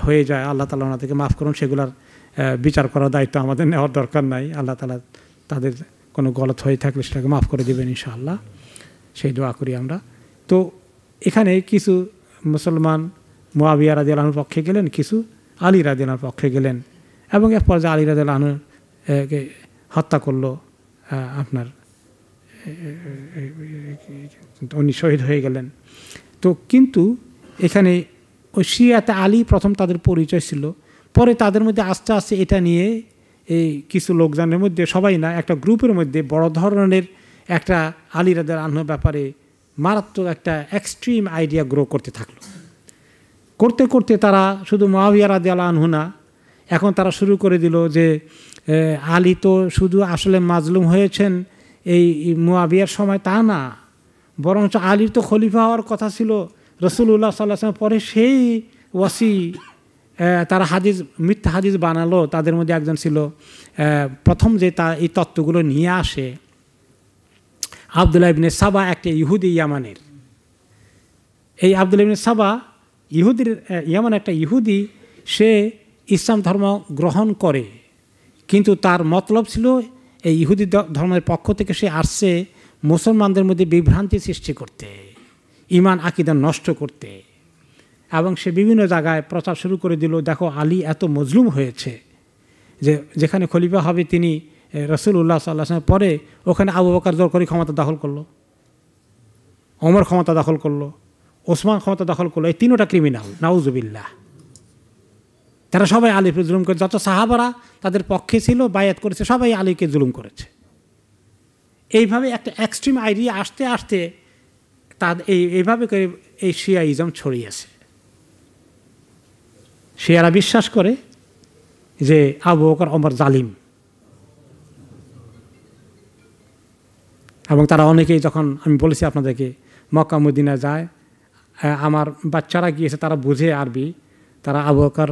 Speaker 1: হয়ে যায় আল্লাহ তালা ওনাদেরকে মাফ করুন সেগুলার বিচার করার দায়িত্ব আমাদের নেওয়ার দরকার নাই আল্লাহ তালা তাদের কোনো গলত হয়ে থাকলে সেটাকে মাফ করে দেবেন ইনশাআল্লাহ সেই দোয়া করি আমরা তো এখানে কিছু মুসলমান মোয়াবিয়া রাজি আলহানুর পক্ষে গেলেন কিছু আলী রাজি আলহার পক্ষে গেলেন এবং এক পর্যায়ে আলী রাজি আলহানুর হত্যা করলো আপনার উনি শহীদ হয়ে গেলেন তো কিন্তু এখানে শিয়াতে আলী প্রথম তাদের পরিচয় ছিল পরে তাদের মধ্যে আস্তে আস্তে এটা নিয়ে এই কিছু লোকজনের মধ্যে সবাই না একটা গ্রুপের মধ্যে বড় ধরনের একটা আলিরাদের আহ্ন ব্যাপারে মারাত্মক একটা এক্সট্রিম আইডিয়া গ্রো করতে থাকলো করতে করতে তারা শুধু মহাবিয়া রাদি আল আনহু না এখন তারা শুরু করে দিল যে আলী তো শুধু আসলে মাজলুম হয়েছেন এই মুয়াবিয়ার সময় তা না বরঞ্চ আলীর তো খলিফা হওয়ার কথা ছিল রসুল্লাহ সাল্লাহ পরে সেই ওয়াসি তারা হাদিস মিথ্যা হাদিস বানালো তাদের মধ্যে একজন ছিল প্রথম যে তা এই তত্ত্বগুলো নিয়ে আসে আবদুল্লাহ ইবনে সাবা একটা ইহুদি ইয়ামানের এই আবদুল্লাহ ইবনে সাবা ইহুদির ইয়ামান একটা ইহুদি সে ইসলাম ধর্ম গ্রহণ করে কিন্তু তার মতলব ছিল এই ইহুদি ধর্মের পক্ষ থেকে সে আসছে মুসলমানদের মধ্যে বিভ্রান্তি সৃষ্টি করতে ইমান আকিদা নষ্ট করতে এবং সে বিভিন্ন জায়গায় প্রচার শুরু করে দিল দেখো আলী এত মজলুম হয়েছে যে যেখানে খলিফা হবে তিনি রসুল্লাহ সাল্লাহামের পরে ওখানে আবু বকার জোর করে ক্ষমতা দখল করলো অমর ক্ষমতা দখল করলো ওসমান ক্ষমতা দখল করলো এই তিনোটা ক্রিমিনাল নাউজুবিল্লাহ তারা সবাই আলীকে জুলুম করে যত সাহাবারা তাদের পক্ষে ছিল বায়াত করেছে সবাই আলীকে জুলুম করেছে এইভাবে একটা এক্সট্রিম আইডিয়া আসতে আসতে তার এইভাবে করে এই শিয়াইজম ছড়িয়েছে সে এরা বিশ্বাস করে যে আবু বকর অমর জালিম এবং তারা অনেকেই যখন আমি বলেছি আপনাদেরকে মক্কা মদিনা যায় আমার বাচ্চারা গিয়েছে তারা বুঝে আরবি তারা আবু বকর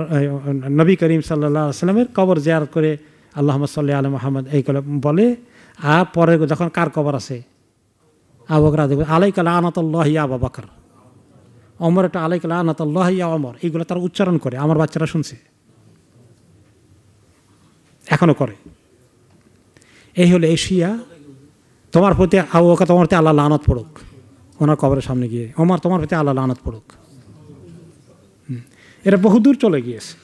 Speaker 1: নবী করিম সাল্লা সাল্লামের কবর জেয়ার করে আল্লাহ সাল্লি আল মোহাম্মদ এই বলে আর পরে যখন কার কবর আছে আবু বকর আলাই কালা আনাতল্লাহ আবু বকর অমর একটা আলাইক লানাত আল্লাহ ইয়া অমর এইগুলো তারা উচ্চারণ করে আমার বাচ্চারা শুনছে এখনও করে এই হলো এশিয়া তোমার প্রতি ওকে তোমার প্রতি আল্লাহ লানত পড়ুক ওনার কবরের সামনে গিয়ে ওমার তোমার প্রতি আল্লাহ লানত পড়ুক এটা বহুদূর চলে গিয়েছে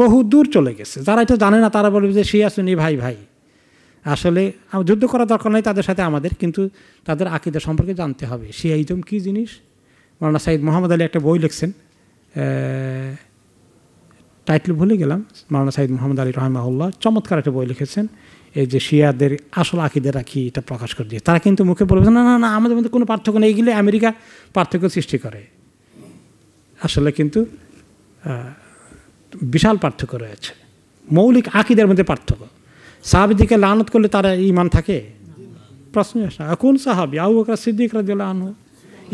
Speaker 1: বহু দূর চলে গেছে যারা এটা জানে না তারা বলবে যে শিয়া শুনি ভাই ভাই আসলে যুদ্ধ করা দরকার নেই তাদের সাথে আমাদের কিন্তু তাদের আকিদা সম্পর্কে জানতে হবে শিয়াইজম কী জিনিস মৌলানা সাইদ মোহাম্মদ আলী একটা বই লিখছেন টাইটেল ভুলে গেলাম মৌলানা সাইদ মোহাম্মদ আলী রহমাউল্লাহ চমৎকার একটা বই লিখেছেন এই যে শিয়াদের আসল আকিদেরা কি এটা প্রকাশ করে দিয়ে তারা কিন্তু মুখে বলবে না না না আমাদের মধ্যে কোনো পার্থক্য নেই এগুলো আমেরিকা পার্থক্য সৃষ্টি করে আসলে কিন্তু বিশাল পার্থক্য রয়েছে মৌলিক আকিদের মধ্যে পার্থক্য সাহাবিদিকে লানত করলে তারা ইমান থাকে প্রশ্ন কোন সাহাবি আউ বকর সিদ্দিক রাজিউল্লাহ আনহু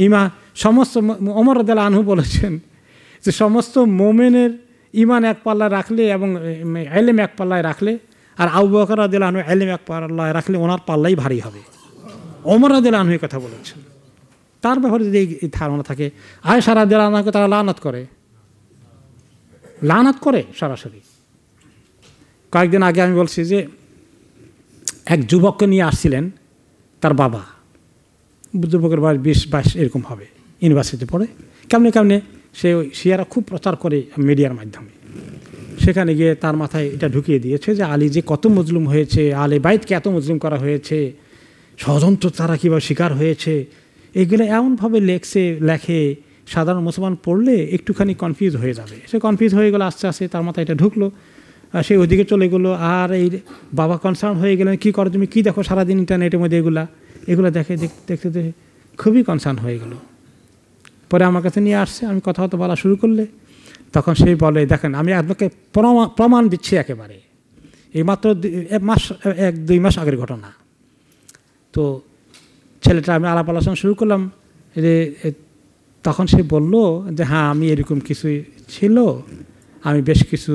Speaker 1: ইমা সমস্ত অমর দেলা আনহু বলেছেন যে সমস্ত মোমেনের ইমান এক পাল্লায় রাখলে এবং এলেম এক পাল্লায় রাখলে আর আবু বকর আদিল আনহু এলেম এক পাল্লায় রাখলে ওনার পাল্লাই ভারী হবে অমর আদিল আনহু কথা বলেছেন তার ব্যাপারে যদি এই ধারণা থাকে আয় সারা দেলা আনহুকে তারা লানত করে লানত করে সরাসরি কয়েকদিন আগে আমি বলছি যে এক যুবককে নিয়ে আসছিলেন তার বাবা বুদ্ধপকের বয়স বিশ বাইশ এরকম হবে ইউনিভার্সিটি পড়ে কেমনে কেমনে সে ওই শিয়ারা খুব প্রচার করে মিডিয়ার মাধ্যমে সেখানে গিয়ে তার মাথায় এটা ঢুকিয়ে দিয়েছে যে আলী যে কত মজলুম হয়েছে আলে বাইতকে এত মজলুম করা হয়েছে ষড়যন্ত্র তারা কীভাবে শিকার হয়েছে এগুলো এমনভাবে লেখছে লেখে সাধারণ মুসলমান পড়লে একটুখানি কনফিউজ হয়ে যাবে সে কনফিউজ হয়ে গেলো আস্তে আস্তে তার মাথায় এটা ঢুকলো আর সে ওদিকে চলে গেলো আর এই বাবা কনসার্ন হয়ে গেলেন কী করো তুমি কী দেখো সারাদিন ইন্টারনেটের মধ্যে এগুলা এগুলো দেখে দেখতে দেখতে খুবই কনসার্ন হয়ে গেল পরে আমার কাছে নিয়ে আসছে আমি কথা বলা শুরু করলে তখন সেই বলে দেখেন আমি আপনাকে প্রমাণ দিচ্ছি একেবারে এই মাত্র এক মাস এক দুই মাস আগের ঘটনা তো ছেলেটা আমি আলাপ আলোচনা শুরু করলাম যে তখন সে বলল যে হ্যাঁ আমি এরকম কিছু ছিল আমি বেশ কিছু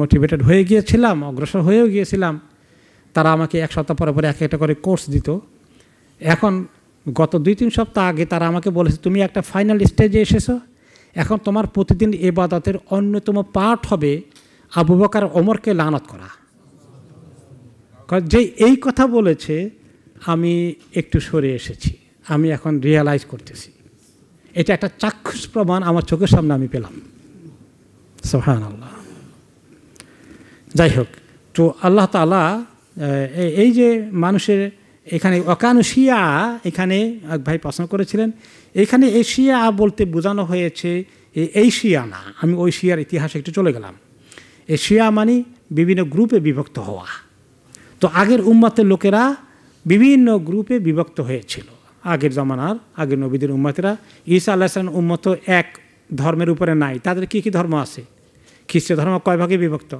Speaker 1: মোটিভেটেড হয়ে গিয়েছিলাম অগ্রসর হয়েও গিয়েছিলাম তারা আমাকে এক সপ্তাহ পরে পরে এক একটা করে কোর্স দিত এখন গত দুই তিন সপ্তাহ আগে তারা আমাকে বলেছে তুমি একটা ফাইনাল স্টেজে এসেছো এখন তোমার প্রতিদিন এবাদতের অন্যতম পার্ট হবে আবু বকার অমরকে লানত করা যে এই কথা বলেছে আমি একটু সরে এসেছি আমি এখন রিয়েলাইজ করতেছি এটা একটা চাক্ষুষ প্রমাণ আমার চোখের সামনে আমি পেলাম সোহান আল্লাহ যাই হোক তো আল্লাহ তালা এই যে মানুষের এখানে অকানু শিয়া এখানে এক ভাই প্রশ্ন করেছিলেন এখানে এশিয়া বলতে বোঝানো হয়েছে এই শিয়া না আমি ওই শিয়ার ইতিহাসে একটু চলে গেলাম এশিয়া শিয়া মানে বিভিন্ন গ্রুপে বিভক্ত হওয়া তো আগের উম্মাতের লোকেরা বিভিন্ন গ্রুপে বিভক্ত হয়েছিল আগের জমানার আগের নবীদের উম্মতেরা ঈসা আল্লাহসালাম উম্মত এক ধর্মের উপরে নাই তাদের কি কি ধর্ম আছে খ্রিস্ট ধর্ম কয় ভাগে বিভক্ত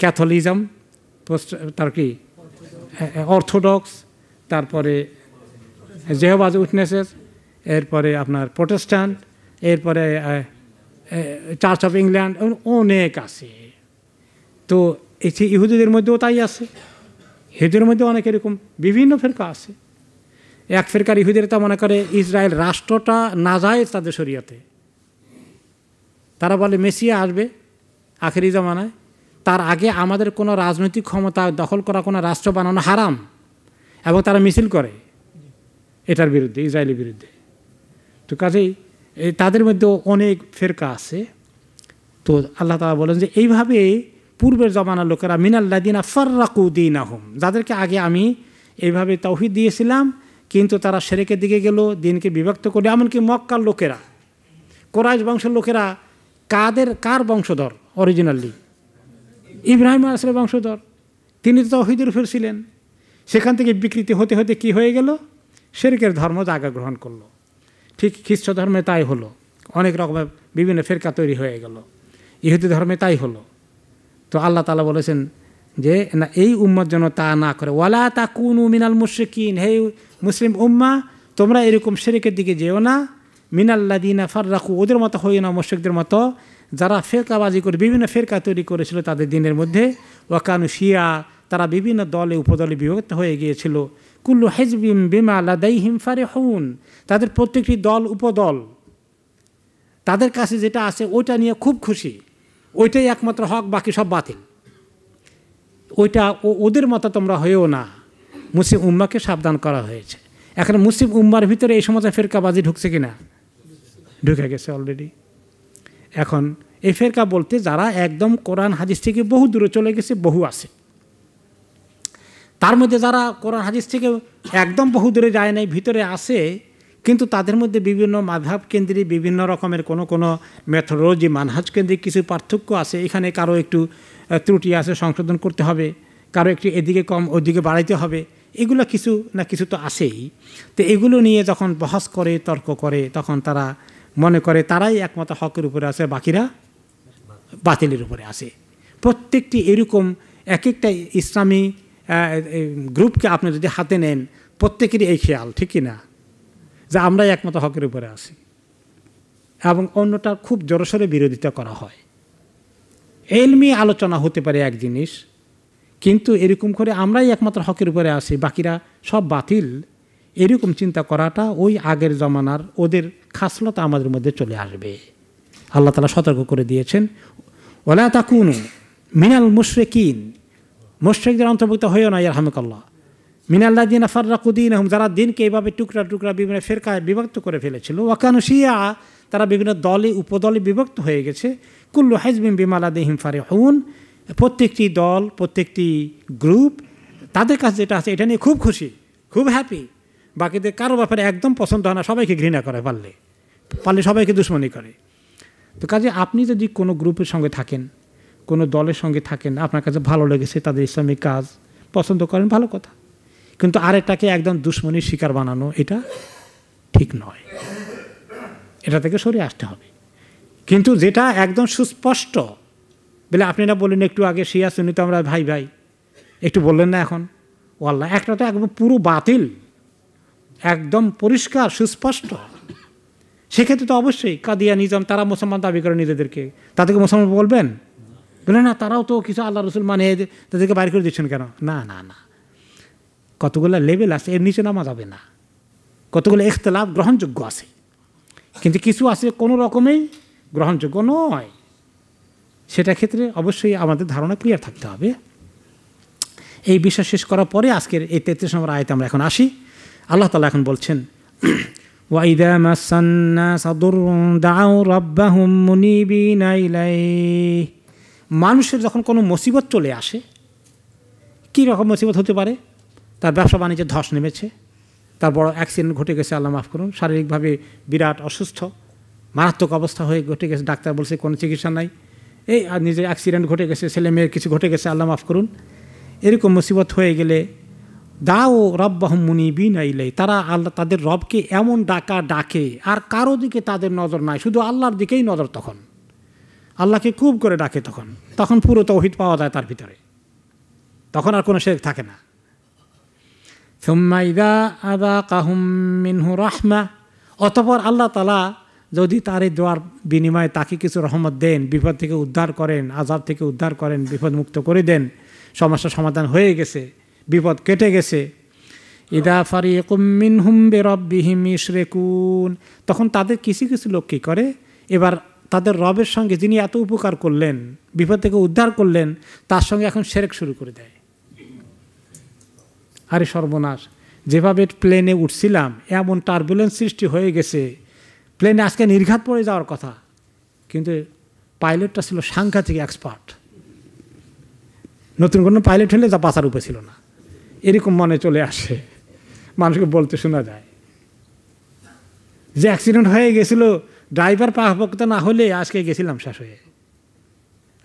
Speaker 1: ক্যাথলিজম তার কি অর্থোডক্স তারপরে জেহবাজ উইটনেসেস এরপরে আপনার প্রোটেস্ট্যান্ট এরপরে চার্চ অফ ইংল্যান্ড অনেক আছে তো ইহুদিদের মধ্যেও তাই আছে হিদুদের মধ্যে অনেক এরকম বিভিন্ন ফেরকা আছে এক ফেরকার ইহুদের তা মনে করে ইসরায়েল রাষ্ট্রটা না যায় তাদের শরিয়াতে তারা বলে মেসিয়া আসবে আখেরি জামানায় তার আগে আমাদের কোনো রাজনৈতিক ক্ষমতা দখল করা কোনো রাষ্ট্র বানানো হারাম এবং তারা মিছিল করে এটার বিরুদ্ধে ইসরায়েলের বিরুদ্ধে তো কাজেই তাদের মধ্যে অনেক ফেরকা আছে তো আল্লাহ তালা বলেন যে এইভাবে পূর্বের জমানার লোকেরা মিনাল্লাদিনা দিন আহম যাদেরকে আগে আমি এইভাবে তৌহিদ দিয়েছিলাম কিন্তু তারা সেরেকের দিকে গেল দিনকে বিভক্ত করে এমনকি মক্কার লোকেরা কোরাইশ বংশের লোকেরা কাদের কার বংশধর অরিজিনালি ইব্রাহিম আসলে বংশধর তিনি তো তহিদের ফিরছিলেন ছিলেন সেখান থেকে বিকৃতি হতে হতে কি হয়ে গেল শেরিকের ধর্ম জায়গা গ্রহণ করলো ঠিক খ্রিস্ট ধর্মে তাই হলো অনেক রকমের বিভিন্ন ফেরকা তৈরি হয়ে গেল ইহুদি ধর্মে তাই হলো তো আল্লাহ তালা বলেছেন যে না এই উম্মার জন্য তা না করে ওয়ালা তা কুন মিনাল মুশ্রিকিন হে মুসলিম উম্মা তোমরা এরকম শেরিকের দিকে যেও না মিনাল্লা দিনা ফার রাখু ওদের মতো হইও না মুশ্রিকদের মতো যারা ফেরকাবাজি করে বিভিন্ন ফেরকা তৈরি করেছিল তাদের দিনের মধ্যে ওয়াকানু শিয়া তারা বিভিন্ন দলে উপদলে বিভক্ত হয়ে গিয়েছিল কুল্লু হেজবিম বিমা লাদাই হিমফারে হউন তাদের প্রত্যেকটি দল উপদল তাদের কাছে যেটা আছে ওইটা নিয়ে খুব খুশি ওইটাই একমাত্র হক বাকি সব বাতিল ওইটা ওদের মতো তোমরা হয়েও না মুসলিম উম্মাকে সাবধান করা হয়েছে এখন মুসলিম উম্মার ভিতরে এই সমস্ত ফেরকাবাজি ঢুকছে কিনা ঢুকে গেছে অলরেডি এখন এই ফেরকা বলতে যারা একদম কোরআন হাদিস থেকে বহু দূরে চলে গেছে বহু আছে তার মধ্যে যারা কোরআন হাদিস থেকে একদম বহু দূরে যায় নাই ভিতরে আসে কিন্তু তাদের মধ্যে বিভিন্ন মাধাব কেন্দ্রে বিভিন্ন রকমের কোনো কোনো মেথোলজি মানহাজ কেন্দ্রিক কিছু পার্থক্য আছে এখানে কারো একটু ত্রুটি আছে সংশোধন করতে হবে কারো একটু এদিকে কম ওদিকে বাড়াইতে হবে এগুলো কিছু না কিছু তো আছেই তো এগুলো নিয়ে যখন বহস করে তর্ক করে তখন তারা মনে করে তারাই একমাত্র হকের উপরে আছে বাকিরা বাতিলের উপরে আছে প্রত্যেকটি এরকম এক একটা ইসলামী গ্রুপকে আপনি যদি হাতে নেন প্রত্যেকেরই এই খেয়াল ঠিক না যে আমরাই একমাত্র হকের উপরে আছি এবং অন্যটা খুব জোরসোরে বিরোধিতা করা হয় এলমি আলোচনা হতে পারে এক জিনিস কিন্তু এরকম করে আমরাই একমাত্র হকের উপরে আসি বাকিরা সব বাতিল এরকম চিন্তা করাটা ওই আগের জমানার ওদের খাসলতা আমাদের মধ্যে চলে আসবে আল্লাহ তালা সতর্ক করে দিয়েছেন ওলা তা তাকুন মিনাল মুশ্রেকিন মুশ্রেকদের অন্তর্ভুক্ত হয়েও না ইয়ারহামকাল্লাহ মিনাল্লা দিন আফাররাকুদ্দিন আহম যারা দিনকে এইভাবে টুকরা টুকরা বিভিন্ন ফেরকায় বিভক্ত করে ফেলেছিল ওয়াকানু শিয়া তারা বিভিন্ন দলে উপদলে বিভক্ত হয়ে গেছে কুল্লু হাইজবিন বিমালা দেহিম ফারে হুন প্রত্যেকটি দল প্রত্যেকটি গ্রুপ তাদের কাছে যেটা আছে এটা নিয়ে খুব খুশি খুব হ্যাপি বাকিদের কারো ব্যাপারে একদম পছন্দ হয় না সবাইকে ঘৃণা করে পারলে পারলে সবাইকে দুশ্মনী করে তো কাজে আপনি যদি কোনো গ্রুপের সঙ্গে থাকেন কোনো দলের সঙ্গে থাকেন আপনার কাছে ভালো লেগেছে তাদের ইসলামিক কাজ পছন্দ করেন ভালো কথা কিন্তু আরেকটাকে একদম দুশ্মনীর শিকার বানানো এটা ঠিক নয় এটা থেকে সরে আসতে হবে কিন্তু যেটা একদম সুস্পষ্ট বলে আপনি না বললেন একটু আগে শিয়া শুনি তো আমরা ভাই ভাই একটু বললেন না এখন ও আল্লাহ একটা তো একদম পুরো বাতিল একদম পরিষ্কার সুস্পষ্ট সেক্ষেত্রে তো অবশ্যই কাদিয়া নিজাম তারা মুসলমান দাবি করে নিজেদেরকে তাদেরকে মুসলমান বলবেন বলে না তারাও তো কিছু আল্লাহ রসুল মানে তাদেরকে বাইর করে দিচ্ছেন কেন না না না কতগুলো লেভেল আছে এর নিচে নামা যাবে না কতগুলো এখতলাফ গ্রহণযোগ্য আছে কিন্তু কিছু আছে কোনো রকমেই গ্রহণযোগ্য নয় সেটা ক্ষেত্রে অবশ্যই আমাদের ধারণা ক্লিয়ার থাকতে হবে এই বিষয় শেষ করার পরে আজকের এই তেত্রিশ নম্বর আয়তে আমরা এখন আসি আল্লাহ তালা এখন বলছেন সাদুর মানুষের যখন কোনো মুসিবত চলে আসে কি রকম মুসিবত হতে পারে তার ব্যবসা বাণিজ্যে ধস নেমেছে তার বড় অ্যাক্সিডেন্ট ঘটে গেছে আল্লাহ মাফ করুন শারীরিকভাবে বিরাট অসুস্থ মারাত্মক অবস্থা হয়ে ঘটে গেছে ডাক্তার বলছে কোনো চিকিৎসা নাই এই আর নিজের অ্যাক্সিডেন্ট ঘটে গেছে ছেলে মেয়ের কিছু ঘটে গেছে আল্লাহ মাফ করুন এরকম মুসিবত হয়ে গেলে দাও রব্বাহম মুনিবিন ইলাই তারা আল্লাহ তাদের রবকে এমন ডাকা ডাকে আর কারো দিকে তাদের নজর নাই শুধু আল্লাহর দিকেই নজর তখন আল্লাহকে খুব করে ডাকে তখন তখন পুরো তৌহিদ পাওয়া যায় তার ভিতরে তখন আর কোনো শেখ থাকে না সোম্মাইদা আদা কাহুম মিনহু রহমা অতপর আল্লাহ তালা যদি তার এই দোয়ার বিনিময়ে তাকে কিছু রহমত দেন বিপদ থেকে উদ্ধার করেন আজাদ থেকে উদ্ধার করেন বিপদ মুক্ত করে দেন সমস্যা সমাধান হয়ে গেছে বিপদ কেটে গেছে ইদা ফারি ফারিকুম মিনহুম বেরব্বিহিম ইশরেকুন তখন তাদের কিছু কিছু লোক কী করে এবার তাদের রবের সঙ্গে যিনি এত উপকার করলেন বিপদ থেকে উদ্ধার করলেন তার সঙ্গে এখন সেরেক শুরু করে দেয় আরে সর্বনাশ যেভাবে প্লেনে উঠছিলাম এমন টার্বুলেন্স সৃষ্টি হয়ে গেছে প্লেনে আজকে নির্ঘাত পড়ে যাওয়ার কথা কিন্তু পাইলটটা ছিল সাংঘাতিক এক্সপার্ট নতুন কোনো পাইলট হলে যা বাঁচার উপায় ছিল না এরকম মনে চলে আসে মানুষকে বলতে শোনা যায় যে অ্যাক্সিডেন্ট হয়ে গেছিল ড্রাইভার পাহবক্ত না হলে আজকে গেছিলাম শেষ হয়ে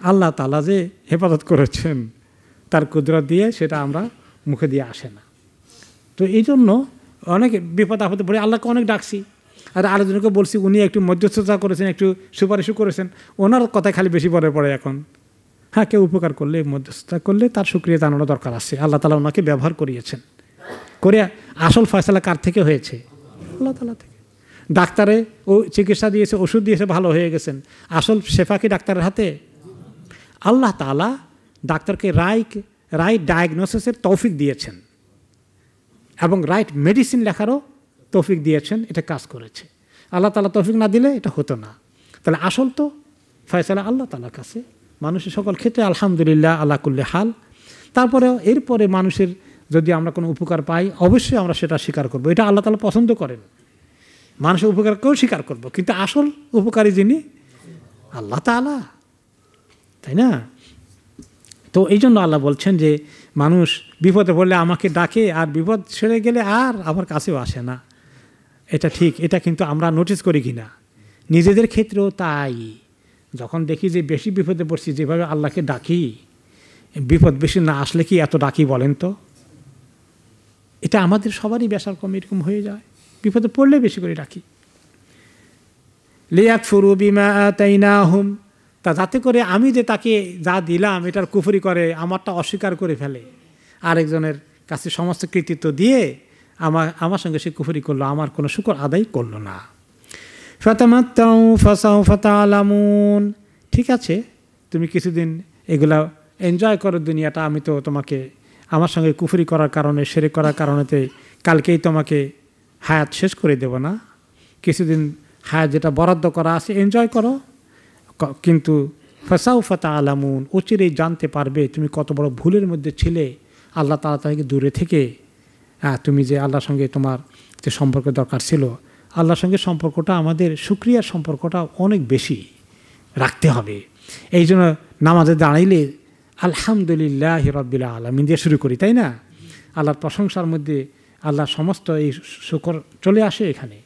Speaker 1: আল্লাহ তালা যে হেফাজত করেছেন তার কুদরত দিয়ে সেটা আমরা মুখে দিয়ে আসে না তো এই জন্য অনেক বিপদ আপদে পড়ে আল্লাহকে অনেক ডাকছি আর আরেকজনকে বলছি উনি একটু মধ্যস্থতা করেছেন একটু সুপারিশও করেছেন ওনার কথা খালি বেশি পরে পড়ে এখন হ্যাঁ কেউ উপকার করলে মধ্যস্থতা করলে তার সুক্রিয়া জানানো দরকার আছে আল্লাহ তালা ওনাকে ব্যবহার করিয়েছেন করে আসল ফয়সলা কার থেকে হয়েছে আল্লাহ তালা থেকে ডাক্তারে ও চিকিৎসা দিয়েছে ওষুধ দিয়েছে ভালো হয়ে গেছেন আসল শেফা কি ডাক্তারের হাতে আল্লাহ তালা ডাক্তারকে রাইট রাইট ডায়াগনোসিসের তৌফিক দিয়েছেন এবং রাইট মেডিসিন লেখারও তৌফিক দিয়েছেন এটা কাজ করেছে আল্লাহ তালা তৌফিক না দিলে এটা হতো না তাহলে আসল তো ফয়সলা আল্লাহ তালার কাছে মানুষের সকল ক্ষেত্রে আলহামদুলিল্লাহ আল্লাহ করলে হাল তারপরেও এরপরে মানুষের যদি আমরা কোনো উপকার পাই অবশ্যই আমরা সেটা স্বীকার করব এটা আল্লাহ তালা পছন্দ করেন মানুষের উপকারকেও স্বীকার করব কিন্তু আসল উপকারী যিনি আল্লাহ তালা তাই না তো এই জন্য আল্লাহ বলছেন যে মানুষ বিপদে পড়লে আমাকে ডাকে আর বিপদ ছেড়ে গেলে আর আমার কাছেও আসে না এটা ঠিক এটা কিন্তু আমরা নোটিস করি কিনা নিজেদের ক্ষেত্রেও তাই যখন দেখি যে বেশি বিপদে পড়ছি যেভাবে আল্লাহকে ডাকি বিপদ বেশি না আসলে কি এত ডাকি বলেন তো এটা আমাদের সবারই বেসার কম এরকম হয়ে যায় বিপদে পড়লে বেশি করে ডাকি লেয়াক ফুরু বিমা না হুম তা যাতে করে আমি যে তাকে যা দিলাম এটার কুফরি করে আমারটা অস্বীকার করে ফেলে আরেকজনের কাছে সমস্ত কৃতিত্ব দিয়ে আমার আমার সঙ্গে সে কুফরি করলো আমার কোনো শুকর আদায় করলো না ফতামাত্তাউ ফাসাউ ফতালামুন ঠিক আছে তুমি কিছুদিন এগুলা এনজয় করো দুনিয়াটা আমি তো তোমাকে আমার সঙ্গে কুফরি করার কারণে সেরে করার কারণেতে কালকেই তোমাকে হায়াত শেষ করে দেব না কিছুদিন হায়াত যেটা বরাদ্দ করা আছে এনজয় করো কিন্তু ফসাউ ফতা আলামুন অচিরেই জানতে পারবে তুমি কত বড় ভুলের মধ্যে ছিলে আল্লাহ তালা তাকে দূরে থেকে হ্যাঁ তুমি যে আল্লাহর সঙ্গে তোমার যে সম্পর্ক দরকার ছিল আল্লাহর সঙ্গে সম্পর্কটা আমাদের সুক্রিয়ার সম্পর্কটা অনেক বেশি রাখতে হবে এই জন্য নামাজে দাঁড়াইলে আলহামদুলিল্লাহ রব্বিল্লা আলমিন দিয়ে শুরু করি তাই না আল্লাহর প্রশংসার মধ্যে আল্লাহ সমস্ত এই শুকর চলে আসে এখানে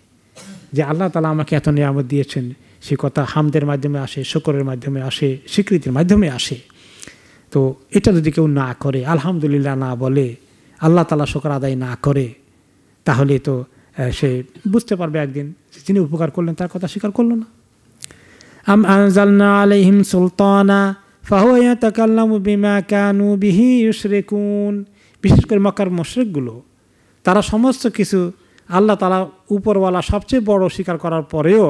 Speaker 1: যে আল্লাহ তালা আমাকে এত নিয়ামত দিয়েছেন সে কথা হামদের মাধ্যমে আসে শুকরের মাধ্যমে আসে স্বীকৃতির মাধ্যমে আসে তো এটা যদি কেউ না করে আলহামদুলিল্লাহ না বলে আল্লাহ তালা শুকর আদায় না করে তাহলে তো সে বুঝতে পারবে একদিন যিনি উপকার করলেন তার কথা স্বীকার করলো না আম আনজালনা আলাইহিম সুলতানা ফাহুয়া বিমা কানু বিহি ইউসরেকুন বিশেষ করে মক্কার মশরেকগুলো তারা সমস্ত কিছু আল্লাহ তালা উপরওয়ালা সবচেয়ে বড় স্বীকার করার পরেও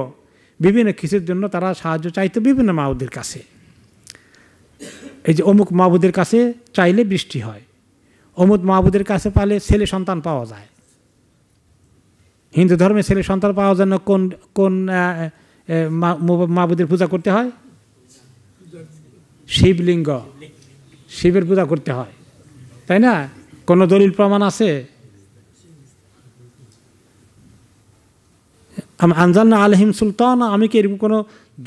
Speaker 1: বিভিন্ন কিছুর জন্য তারা সাহায্য চাইতো বিভিন্ন মাহবুদের কাছে এই যে অমুক মাহবুদের কাছে চাইলে বৃষ্টি হয় অমুক মাহবুদের কাছে পালে ছেলে সন্তান পাওয়া যায় হিন্দু ধর্মে ছেলে সন্তান পাওয়ার জন্য কোন কোন মা মাবুদের পূজা করতে হয় শিবলিঙ্গ শিবের পূজা করতে হয় তাই না কোনো দলিল প্রমাণ আছে আনজান না আলহিম সুলতান আমি কি এরকম কোনো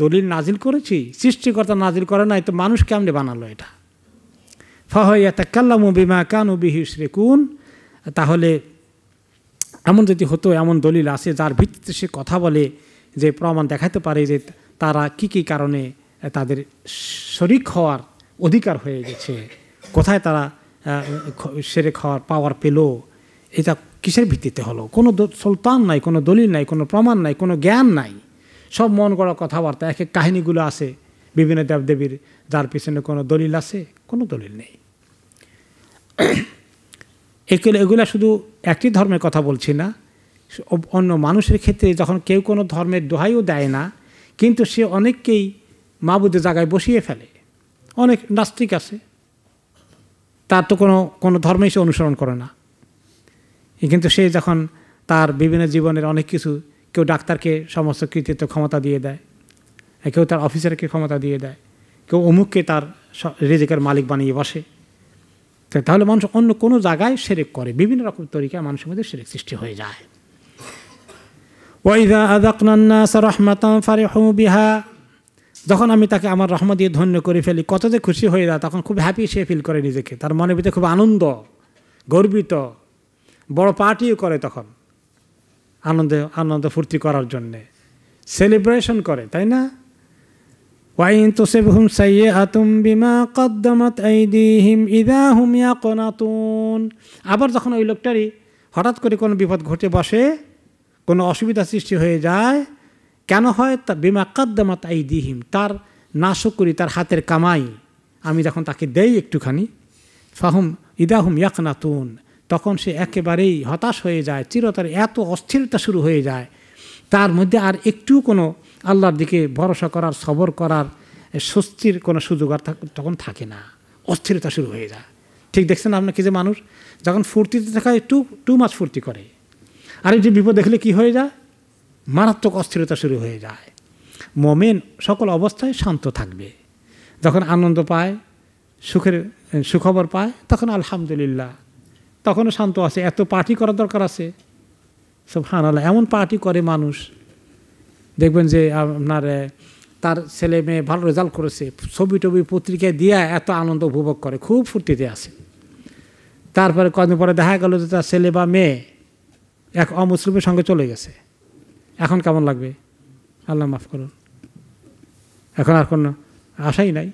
Speaker 1: দলিল নাজিল করেছি সৃষ্টিকর্তা নাজিল করে নাই তো মানুষ কেমনে বানালো এটা ফাহ ইয়াতাকাল্লামু বিমা কানু বিহি শ্রেকুন তাহলে এমন যদি হতো এমন দলিল আছে যার ভিত্তিতে সে কথা বলে যে প্রমাণ দেখাতে পারে যে তারা কি কি কারণে তাদের শরিক হওয়ার অধিকার হয়ে গেছে কোথায় তারা সেরে খাওয়ার পাওয়ার পেল এটা কিসের ভিত্তিতে হলো কোনো সুলতান নাই কোনো দলিল নাই কোনো প্রমাণ নাই কোনো জ্ঞান নাই সব মন গড়া কথাবার্তা এক এক কাহিনিগুলো আছে বিভিন্ন দেবদেবীর যার পিছনে কোনো দলিল আছে কোনো দলিল নেই এগুলো এগুলো শুধু একটি ধর্মের কথা বলছি না অন্য মানুষের ক্ষেত্রে যখন কেউ কোনো ধর্মের দোহাইও দেয় না কিন্তু সে অনেককেই মাবুদের জায়গায় বসিয়ে ফেলে অনেক নাস্তিক আছে তার তো কোনো কোনো ধর্মেই সে অনুসরণ করে না কিন্তু সে যখন তার বিভিন্ন জীবনের অনেক কিছু কেউ ডাক্তারকে সমস্ত কৃতিত্ব ক্ষমতা দিয়ে দেয় কেউ তার অফিসারকে ক্ষমতা দিয়ে দেয় কেউ অমুককে তার রেজেকের মালিক বানিয়ে বসে তাহলে মানুষ অন্য কোনো জায়গায় সেরেক করে বিভিন্ন রকম তরিকায় মানুষের মধ্যে সেরেক সৃষ্টি হয়ে যায় ওয়াইদা আদাকনান্না রহমাতাম ফারে বিহা যখন আমি তাকে আমার রহমত দিয়ে ধন্য করে ফেলি কত যে খুশি হয়ে যায় তখন খুব হ্যাপি সে ফিল করে নিজেকে তার মনের ভিতরে খুব আনন্দ গর্বিত বড় পার্টিও করে তখন আনন্দে আনন্দ ফুর্তি করার জন্যে সেলিব্রেশন করে তাই না ওয়াইন তুসিবহুম সাইয়াতুম বিমা কদ্দামাত আইদিহিম ইদা হুম ইয়াকনাতুন আবার যখন ওই লোকটারই হঠাৎ করে কোনো বিপদ ঘটে বসে কোনো অসুবিধা সৃষ্টি হয়ে যায় কেন হয় তা বিমা কদ্দামাত দিহিম তার নাশকরি তার হাতের কামাই আমি যখন তাকে দেই একটুখানি ফাহুম ইদাহুম নাতুন তখন সে একেবারেই হতাশ হয়ে যায় চিরতার এত অস্থিরতা শুরু হয়ে যায় তার মধ্যে আর একটু কোনো আল্লাহর দিকে ভরসা করার সবর করার স্বস্তির কোনো সুযোগ আর তখন থাকে না অস্থিরতা শুরু হয়ে যায় ঠিক দেখছেন আপনাকে যে মানুষ যখন ফুর্তিতে থাকা টু টু মাছ ফুর্তি করে আর এই যে বিপদ দেখলে কি হয়ে যায় মারাত্মক অস্থিরতা শুরু হয়ে যায় মমেন সকল অবস্থায় শান্ত থাকবে যখন আনন্দ পায় সুখের সুখবর পায় তখন আলহামদুলিল্লাহ তখনও শান্ত আছে এত পার্টি করার দরকার আছে সব হানালা এমন পার্টি করে মানুষ দেখবেন যে আপনার তার ছেলে মেয়ে ভালো রেজাল্ট করেছে ছবি টবি পত্রিকায় দিয়ে এত আনন্দ উপভোগ করে খুব ফুর্তিতে আছে তারপরে কদিন পরে দেখা গেল যে তার ছেলে বা মেয়ে এক অমুসলিমের সঙ্গে চলে গেছে এখন কেমন লাগবে আল্লাহ মাফ করুন এখন আর কোনো আশাই নাই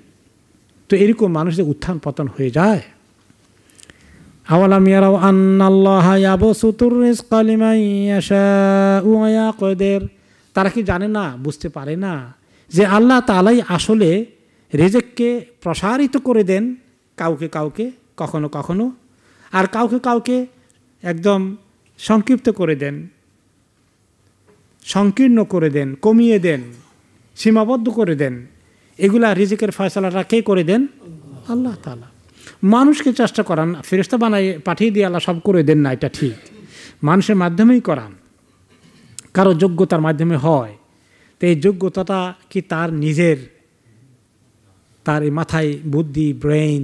Speaker 1: তো এরকম মানুষের উত্থান পতন হয়ে যায় আওয়ালাম ইয়ারাও আন্নাল্লাহ ইয়াবসুতুর রিজকা লিমান ইয়াশাউ তারা কি জানে না বুঝতে পারে না যে আল্লাহ তালাই আসলে রেজেককে প্রসারিত করে দেন কাউকে কাউকে কখনো কখনো আর কাউকে কাউকে একদম সংক্ষিপ্ত করে দেন সংকীর্ণ করে দেন কমিয়ে দেন সীমাবদ্ধ করে দেন এগুলা রিজিকের ফয়সলাটা কে করে দেন আল্লাহ তালা মানুষকে চেষ্টা করান ফেরস্তা বানাই পাঠিয়ে দিয়ে আল্লাহ সব করে দেন না এটা ঠিক মানুষের মাধ্যমেই করান কারো যোগ্যতার মাধ্যমে হয় তো এই যোগ্যতাটা কি তার নিজের তার এই মাথায় বুদ্ধি ব্রেইন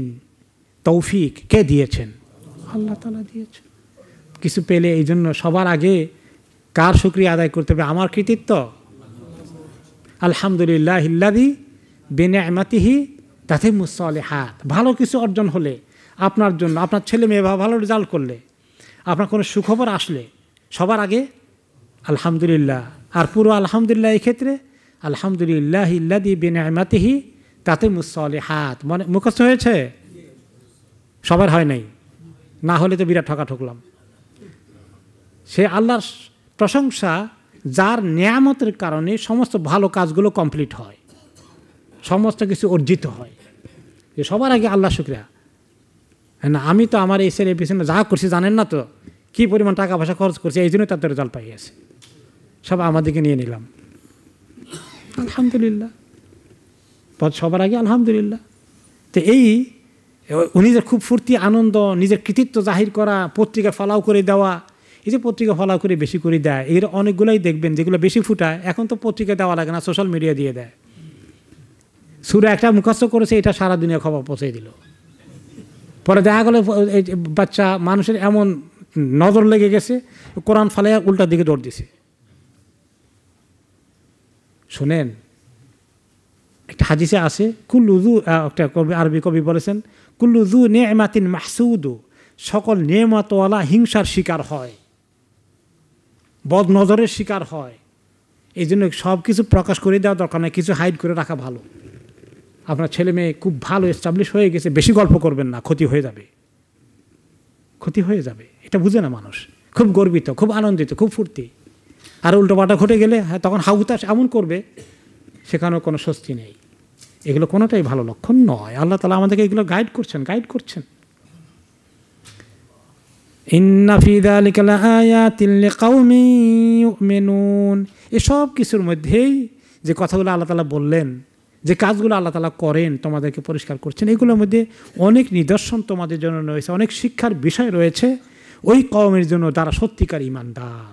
Speaker 1: তৌফিক কে দিয়েছেন আল্লাহ তালা দিয়েছেন কিছু পেলে এই জন্য সবার আগে কার সুক্রিয়া আদায় করতে হবে আমার কৃতিত্ব আলহামদুলিল্লাহ হিল্লাদি আমাতিহি তাতে মুসলে হাত ভালো কিছু অর্জন হলে আপনার জন্য আপনার ছেলে মেয়ে ভালো রেজাল্ট করলে আপনার কোনো সুখবর আসলে সবার আগে আলহামদুলিল্লাহ আর পুরো আলহামদুলিল্লাহ এই ক্ষেত্রে আলহামদুলিল্লাহ ইল্লাদি বিনামাতিহি তাতে মুসলে হাত মনে মুখস্থ হয়েছে সবার হয় নাই না হলে তো বিরাট ঠকা ঠকলাম সে আল্লাহর প্রশংসা যার নিয়ামতের কারণে সমস্ত ভালো কাজগুলো কমপ্লিট হয় সমস্ত কিছু অর্জিত হয় যে সবার আগে আল্লাহ শুক্রিয়া হ্যাঁ না আমি তো আমার এই সেলের পিছনে যা করছি জানেন না তো কী পরিমাণ টাকা পয়সা খরচ করছি এই জন্যই তাদের জল পাইয়াছে সব আমাদেরকে নিয়ে নিলাম আলহামদুলিল্লাহ সবার আগে আলহামদুলিল্লাহ তো এই উনি যে খুব ফুর্তি আনন্দ নিজের কৃতিত্ব জাহির করা পত্রিকা ফলাও করে দেওয়া এই যে পত্রিকা ফলাও করে বেশি করে দেয় এর অনেকগুলোই দেখবেন যেগুলো বেশি ফুটায় এখন তো পত্রিকা দেওয়া লাগে না সোশ্যাল মিডিয়া দিয়ে দেয় সুরে একটা মুখস্থ করেছে এটা সারা দুনিয়া খবর পৌঁছে দিল পরে দেখা গেলো বাচ্চা মানুষের এমন নজর লেগে গেছে কোরআন ফালে উল্টার দিকে দৌড় দিছে শোনেন একটা হাদিসে আছে কুল্লুজু একটা কবি আরবি কবি বলেছেন কুল্লুজু নেমাতিন মাহসুদু সকল নেমাতওয়ালা হিংসার শিকার হয় বদ নজরের শিকার হয় এই জন্য সব কিছু প্রকাশ করে দেওয়া দরকার নয় কিছু হাইড করে রাখা ভালো আপনার ছেলে মেয়ে খুব ভালো এস্টাবলিশ হয়ে গেছে বেশি গল্প করবেন না ক্ষতি হয়ে যাবে ক্ষতি হয়ে যাবে এটা বুঝে না মানুষ খুব গর্বিত খুব আনন্দিত খুব ফুর্তি আর উল্টোপাটা ঘটে গেলে হ্যাঁ, তখন হাউতাস এমন করবে সেখানেও কোনো স্বস্তি নেই এগুলো কোনোটাই ভালো লক্ষণ নয় আল্লাহ তালা আমাদেরকে এগুলো গাইড করছেন গাইড করছেন এসব কিছুর মধ্যেই যে কথাগুলো আল্লাহ তালা বললেন যে কাজগুলো আল্লাহ তালা করেন তোমাদেরকে পরিষ্কার করছেন এগুলোর মধ্যে অনেক নিদর্শন তোমাদের জন্য রয়েছে অনেক শিক্ষার বিষয় রয়েছে ওই কমের জন্য তারা সত্যিকার ইমানদার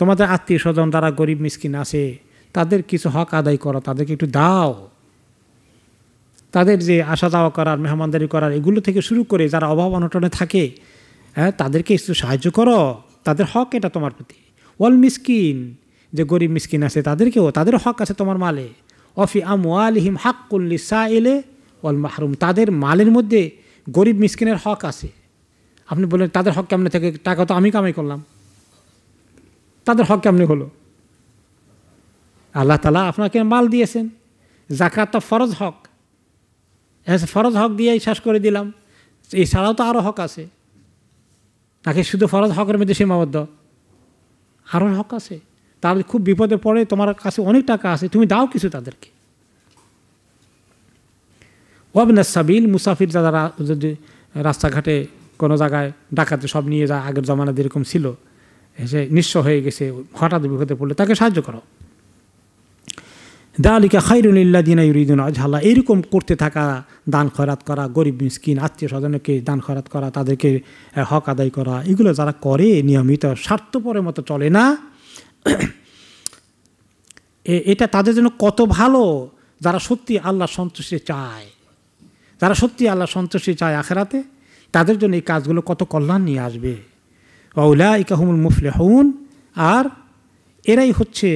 Speaker 1: তোমাদের আত্মীয় স্বজন যারা গরিব মিসকিন আছে তাদের কিছু হক আদায় করো তাদেরকে একটু দাও তাদের যে আসা যাওয়া করার মেহমানদারি করার এগুলো থেকে শুরু করে যারা অভাব অনটনে থাকে হ্যাঁ তাদেরকে একটু সাহায্য করো তাদের হক এটা তোমার প্রতি অল মিসকিন যে গরিব মিসকিন আছে তাদেরকেও তাদের হক আছে তোমার মালে অফি হাক হাক্কুল্লি সা এলে অল মাহরুম তাদের মালের মধ্যে গরিব মিসকিনের হক আছে আপনি বলেন তাদের হক কেমন থাকে টাকা তো আমি কামাই করলাম তাদের হক কেমনি হলো আল্লাহ তালা আপনাকে মাল দিয়েছেন জাকাত তো ফরজ হক ফরজ হক দিয়েই শেষ করে দিলাম এছাড়াও তো আরও হক আছে তাকে শুধু ফরজ হকের মধ্যে সীমাবদ্ধ আরও হক আছে তার খুব বিপদে পড়ে তোমার কাছে অনেক টাকা আছে তুমি দাও কিছু তাদেরকে ওয়াবনা সাবিল মুসাফির যারা যদি রাস্তাঘাটে কোনো জায়গায় ডাকাতে সব নিয়ে যায় আগের জমানা যেরকম ছিল সে নিঃস্ব হয়ে গেছে হঠাৎ বিপদে পড়লে তাকে সাহায্য করো দা আলিকা খাইরুল্লাহ দিনা ইউরিদুন আজহাল্লা এরকম করতে থাকা দান খয়রাত করা গরিব মিসকিন আত্মীয় স্বজনকে দান খয়রাত করা তাদেরকে হক আদায় করা এগুলো যারা করে নিয়মিত স্বার্থপরের মতো চলে না এটা তাদের জন্য কত ভালো যারা সত্যি আল্লাহ সন্তুষ্টি চায় যারা সত্যি আল্লাহ সন্তুষ্টি চায় আখেরাতে তাদের জন্য এই কাজগুলো কত কল্যাণ নিয়ে আসবে ওলা ইকাহুমুল মুফলেহুন আর এরাই হচ্ছে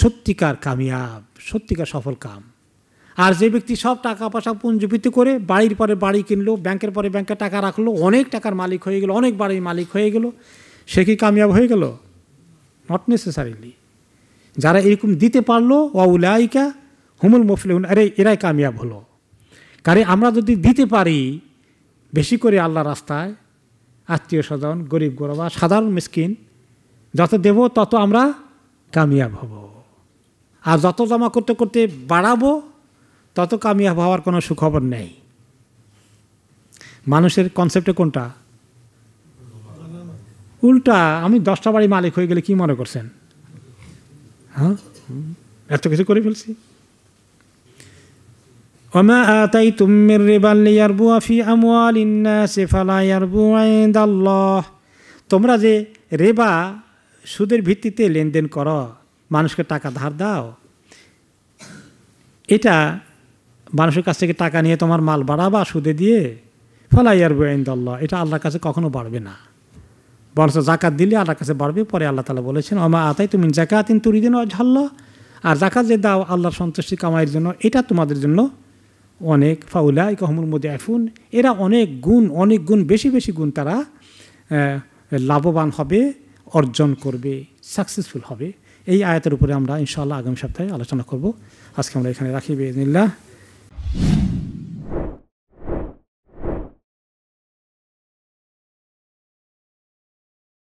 Speaker 1: সত্যিকার কামিয়াব সত্যিকার সফল কাম আর যে ব্যক্তি সব টাকা পয়সা পুঞ্জিপিত করে বাড়ির পরে বাড়ি কিনলো ব্যাংকের পরে ব্যাংকে টাকা রাখলো অনেক টাকার মালিক হয়ে গেল অনেক বাড়ির মালিক হয়ে গেল সে কি কামিয়াব হয়ে গেল নট নেসেসারিলি যারা এরকম দিতে পারলো ওয়াউলাইকা হুমুল মফলিউন আরে এরাই কামিয়াব হলো কারণ আমরা যদি দিতে পারি বেশি করে আল্লাহ রাস্তায় আত্মীয় স্বজন গরিব বা সাধারণ মিসকিন যত দেব তত আমরা কামিয়াব হব আর যত জমা করতে করতে বাড়াবো তত কামিয়াব হওয়ার কোনো সুখবর নেই মানুষের কনসেপ্টে কোনটা উল্টা আমি দশটা বাড়ি মালিক হয়ে গেলে কি মনে করছেন হ্যাঁ এত কিছু করে ফেলছি ওমা আতাই তুমির রেবাল্লিয়ারবু আফি আমওয়াল ইন্নাসে ফালাইয়ারবু আইন্দাল্লাহ তোমরা যে রেবা সুদের ভিত্তিতে লেনদেন করো মানুষকে টাকা ধার দাও এটা মানুষের কাছ থেকে টাকা নিয়ে তোমার মাল বাড়াবা সুদে দিয়ে ফালাইয়ারবু আইন্দাল্লাহ এটা আল্লাহর কাছে কখনো বাড়বে না বরঞ্চ জাকাত দিলে আল্লাহর কাছে বাড়বে পরে আল্লাহ তালা বলেছেন অমা আতাই তুমি জাকাত ইন তুরিদিন ঝাল্ল আর জাকাত যে দাও আল্লাহর সন্তুষ্টি কামাইয়ের জন্য এটা তোমাদের জন্য অনেক ফাউলাই কহমুল মধ্যে আইফুন এরা অনেক গুণ অনেক গুণ বেশি বেশি গুণ তারা লাভবান হবে অর্জন করবে সাকসেসফুল হবে এই আয়াতের উপরে আমরা ইনশাআল্লাহ আগামী সপ্তাহে আলোচনা করব আজকে আমরা এখানে রাখি বেদিল্লা